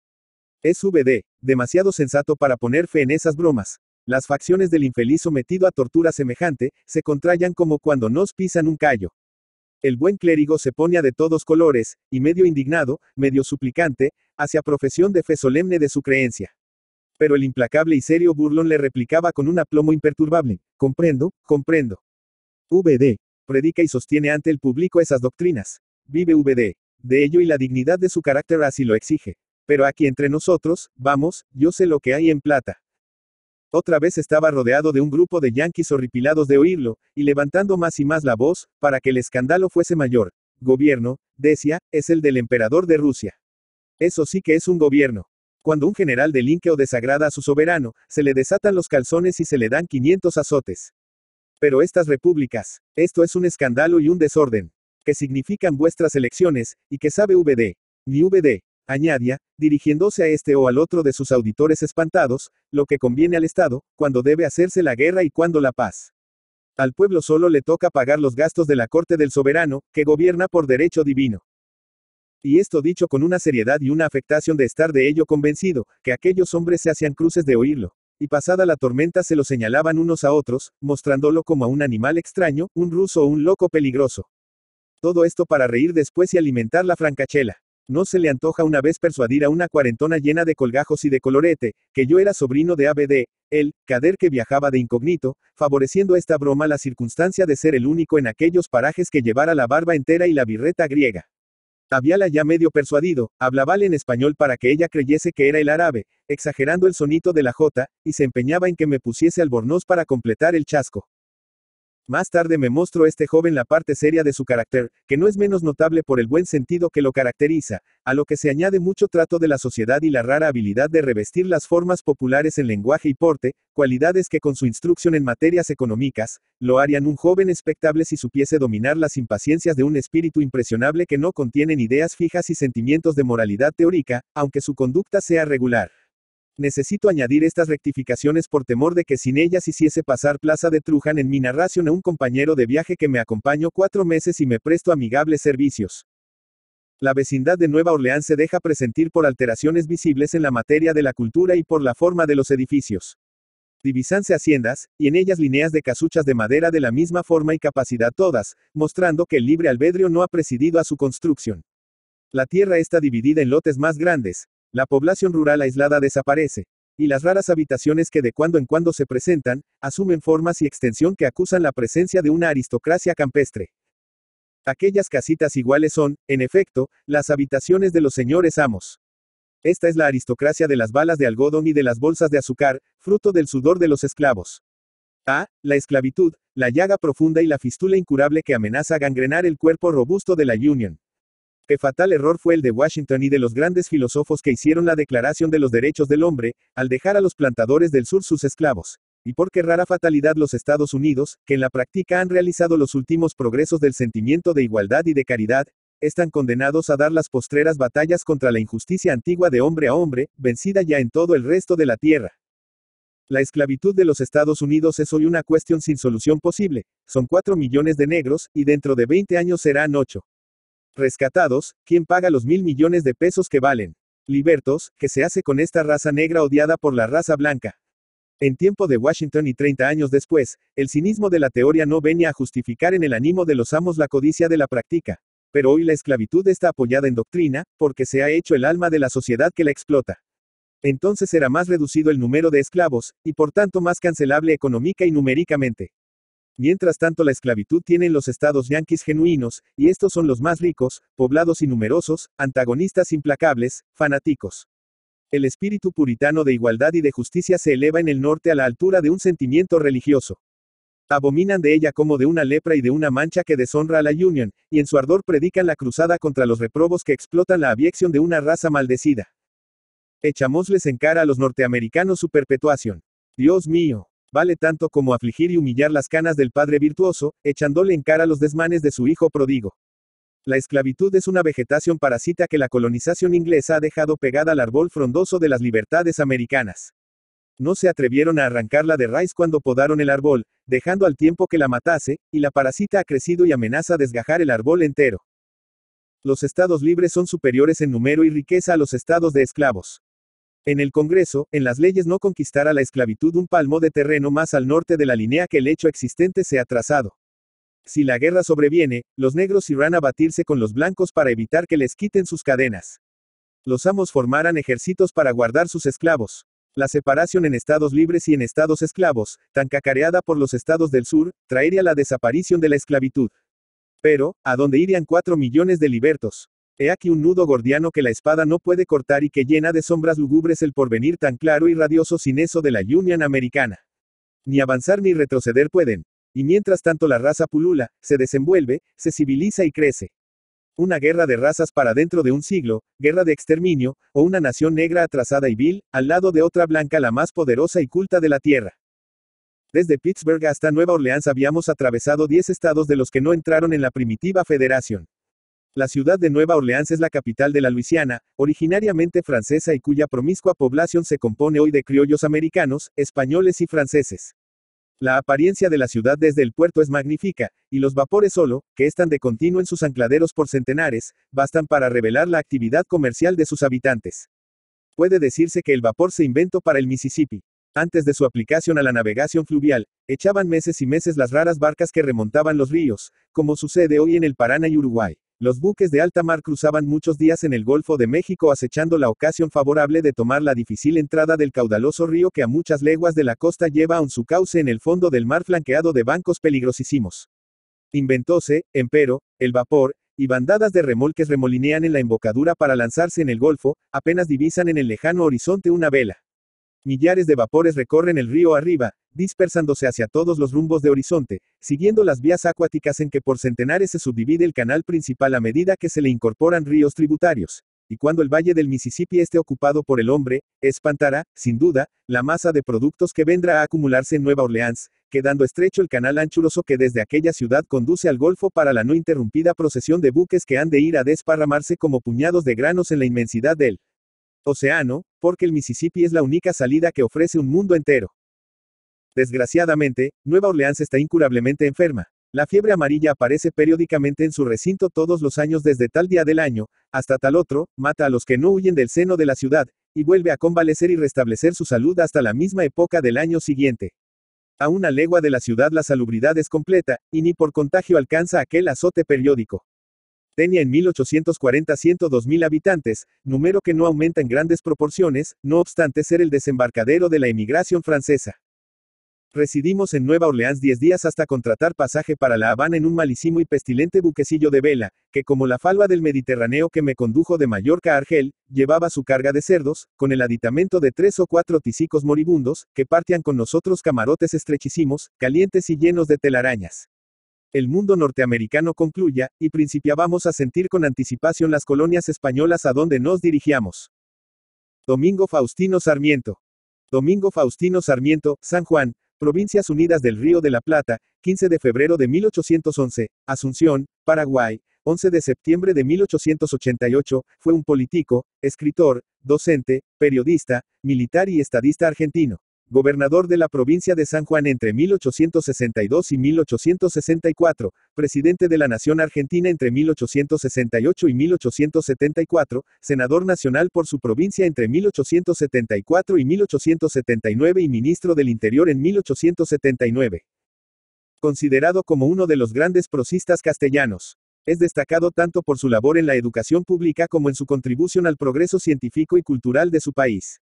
Es VD, demasiado sensato para poner fe en esas bromas. Las facciones del infeliz sometido a tortura semejante, se contrayan como cuando nos pisan un callo. El buen clérigo se pone a de todos colores, y medio indignado, medio suplicante, hacia profesión de fe solemne de su creencia. Pero el implacable y serio burlón le replicaba con un aplomo imperturbable, comprendo, comprendo. VD, predica y sostiene ante el público esas doctrinas. Vive VD, de ello y la dignidad de su carácter así lo exige. Pero aquí entre nosotros, vamos, yo sé lo que hay en plata. Otra vez estaba rodeado de un grupo de yanquis horripilados de oírlo, y levantando más y más la voz, para que el escándalo fuese mayor. Gobierno, decía, es el del emperador de Rusia. Eso sí que es un gobierno. Cuando un general delinque o desagrada a su soberano, se le desatan los calzones y se le dan 500 azotes. Pero estas repúblicas, esto es un escándalo y un desorden. Que significan vuestras elecciones, y que sabe VD. Ni VD, añadía, dirigiéndose a este o al otro de sus auditores espantados, lo que conviene al Estado, cuando debe hacerse la guerra y cuando la paz. Al pueblo solo le toca pagar los gastos de la corte del soberano, que gobierna por derecho divino. Y esto dicho con una seriedad y una afectación de estar de ello convencido, que aquellos hombres se hacían cruces de oírlo. Y pasada la tormenta se lo señalaban unos a otros, mostrándolo como a un animal extraño, un ruso o un loco peligroso. Todo esto para reír después y alimentar la francachela. No se le antoja una vez persuadir a una cuarentona llena de colgajos y de colorete, que yo era sobrino de ABD, el cader que viajaba de incógnito, favoreciendo esta broma la circunstancia de ser el único en aquellos parajes que llevara la barba entera y la birreta griega. Habíala ya medio persuadido, hablábale en español para que ella creyese que era el árabe, exagerando el sonito de la jota, y se empeñaba en que me pusiese albornoz para completar el chasco. Más tarde me mostró este joven la parte seria de su carácter, que no es menos notable por el buen sentido que lo caracteriza, a lo que se añade mucho trato de la sociedad y la rara habilidad de revestir las formas populares en lenguaje y porte, cualidades que con su instrucción en materias económicas, lo harían un joven espectable si supiese dominar las impaciencias de un espíritu impresionable que no contienen ideas fijas y sentimientos de moralidad teórica, aunque su conducta sea regular. Necesito añadir estas rectificaciones por temor de que sin ellas hiciese pasar Plaza de Trujan en mi narración a un compañero de viaje que me acompañó cuatro meses y me presto amigables servicios. La vecindad de Nueva Orleans se deja presentir por alteraciones visibles en la materia de la cultura y por la forma de los edificios. Divisanse haciendas, y en ellas líneas de casuchas de madera de la misma forma y capacidad todas, mostrando que el libre albedrio no ha presidido a su construcción. La tierra está dividida en lotes más grandes, la población rural aislada desaparece, y las raras habitaciones que de cuando en cuando se presentan, asumen formas y extensión que acusan la presencia de una aristocracia campestre. Aquellas casitas iguales son, en efecto, las habitaciones de los señores amos. Esta es la aristocracia de las balas de algodón y de las bolsas de azúcar, fruto del sudor de los esclavos. A. Ah, la esclavitud, la llaga profunda y la fistula incurable que amenaza gangrenar el cuerpo robusto de la Union fatal error fue el de Washington y de los grandes filósofos que hicieron la Declaración de los Derechos del Hombre, al dejar a los plantadores del sur sus esclavos. Y por qué rara fatalidad los Estados Unidos, que en la práctica han realizado los últimos progresos del sentimiento de igualdad y de caridad, están condenados a dar las postreras batallas contra la injusticia antigua de hombre a hombre, vencida ya en todo el resto de la tierra. La esclavitud de los Estados Unidos es hoy una cuestión sin solución posible. Son 4 millones de negros, y dentro de 20 años serán ocho. Rescatados, ¿quién paga los mil millones de pesos que valen? Libertos, ¿qué se hace con esta raza negra odiada por la raza blanca? En tiempo de Washington y 30 años después, el cinismo de la teoría no venía a justificar en el ánimo de los amos la codicia de la práctica. Pero hoy la esclavitud está apoyada en doctrina, porque se ha hecho el alma de la sociedad que la explota. Entonces era más reducido el número de esclavos, y por tanto más cancelable económica y numéricamente. Mientras tanto, la esclavitud tiene los estados yanquis genuinos, y estos son los más ricos, poblados y numerosos, antagonistas implacables, fanáticos. El espíritu puritano de igualdad y de justicia se eleva en el norte a la altura de un sentimiento religioso. Abominan de ella como de una lepra y de una mancha que deshonra a la Union, y en su ardor predican la cruzada contra los reprobos que explotan la abyección de una raza maldecida. Echamosles en cara a los norteamericanos su perpetuación. Dios mío vale tanto como afligir y humillar las canas del padre virtuoso, echándole en cara los desmanes de su hijo prodigo. La esclavitud es una vegetación parasita que la colonización inglesa ha dejado pegada al árbol frondoso de las libertades americanas. No se atrevieron a arrancarla de raíz cuando podaron el árbol, dejando al tiempo que la matase, y la parasita ha crecido y amenaza desgajar el árbol entero. Los estados libres son superiores en número y riqueza a los estados de esclavos. En el Congreso, en las leyes no conquistara la esclavitud un palmo de terreno más al norte de la línea que el hecho existente se ha trazado. Si la guerra sobreviene, los negros irán a batirse con los blancos para evitar que les quiten sus cadenas. Los amos formarán ejércitos para guardar sus esclavos. La separación en estados libres y en estados esclavos, tan cacareada por los estados del sur, traería la desaparición de la esclavitud. Pero, ¿a dónde irían cuatro millones de libertos? He aquí un nudo gordiano que la espada no puede cortar y que llena de sombras lúgubres el porvenir tan claro y radioso sin eso de la Union Americana. Ni avanzar ni retroceder pueden. Y mientras tanto la raza pulula, se desenvuelve, se civiliza y crece. Una guerra de razas para dentro de un siglo, guerra de exterminio, o una nación negra atrasada y vil, al lado de otra blanca la más poderosa y culta de la Tierra. Desde Pittsburgh hasta Nueva Orleans habíamos atravesado 10 estados de los que no entraron en la primitiva federación. La ciudad de Nueva Orleans es la capital de la Luisiana, originariamente francesa y cuya promiscua población se compone hoy de criollos americanos, españoles y franceses. La apariencia de la ciudad desde el puerto es magnífica, y los vapores solo, que están de continuo en sus ancladeros por centenares, bastan para revelar la actividad comercial de sus habitantes. Puede decirse que el vapor se inventó para el Mississippi. Antes de su aplicación a la navegación fluvial, echaban meses y meses las raras barcas que remontaban los ríos, como sucede hoy en el Paraná y Uruguay. Los buques de alta mar cruzaban muchos días en el Golfo de México acechando la ocasión favorable de tomar la difícil entrada del caudaloso río que a muchas leguas de la costa lleva aún su cauce en el fondo del mar flanqueado de bancos peligrosísimos. Inventóse, empero, el vapor, y bandadas de remolques remolinean en la embocadura para lanzarse en el Golfo, apenas divisan en el lejano horizonte una vela. Millares de vapores recorren el río arriba, dispersándose hacia todos los rumbos de horizonte, siguiendo las vías acuáticas en que por centenares se subdivide el canal principal a medida que se le incorporan ríos tributarios. Y cuando el valle del Mississippi esté ocupado por el hombre, espantará, sin duda, la masa de productos que vendrá a acumularse en Nueva Orleans, quedando estrecho el canal anchuroso que desde aquella ciudad conduce al Golfo para la no interrumpida procesión de buques que han de ir a desparramarse como puñados de granos en la inmensidad del océano, porque el Mississippi es la única salida que ofrece un mundo entero. Desgraciadamente, Nueva Orleans está incurablemente enferma. La fiebre amarilla aparece periódicamente en su recinto todos los años desde tal día del año, hasta tal otro, mata a los que no huyen del seno de la ciudad, y vuelve a convalecer y restablecer su salud hasta la misma época del año siguiente. A una legua de la ciudad la salubridad es completa, y ni por contagio alcanza aquel azote periódico. Tenía en 1840 102.000 habitantes, número que no aumenta en grandes proporciones, no obstante ser el desembarcadero de la emigración francesa. Residimos en Nueva Orleans 10 días hasta contratar pasaje para La Habana en un malísimo y pestilente buquecillo de vela, que como la falva del Mediterráneo que me condujo de Mallorca a Argel, llevaba su carga de cerdos, con el aditamento de tres o cuatro tisicos moribundos, que partían con nosotros camarotes estrechísimos, calientes y llenos de telarañas el mundo norteamericano concluya, y principiábamos a sentir con anticipación las colonias españolas a donde nos dirigíamos. Domingo Faustino Sarmiento. Domingo Faustino Sarmiento, San Juan, Provincias Unidas del Río de la Plata, 15 de febrero de 1811, Asunción, Paraguay, 11 de septiembre de 1888, fue un político, escritor, docente, periodista, militar y estadista argentino gobernador de la provincia de San Juan entre 1862 y 1864, presidente de la Nación Argentina entre 1868 y 1874, senador nacional por su provincia entre 1874 y 1879 y ministro del Interior en 1879. Considerado como uno de los grandes prosistas castellanos. Es destacado tanto por su labor en la educación pública como en su contribución al progreso científico y cultural de su país.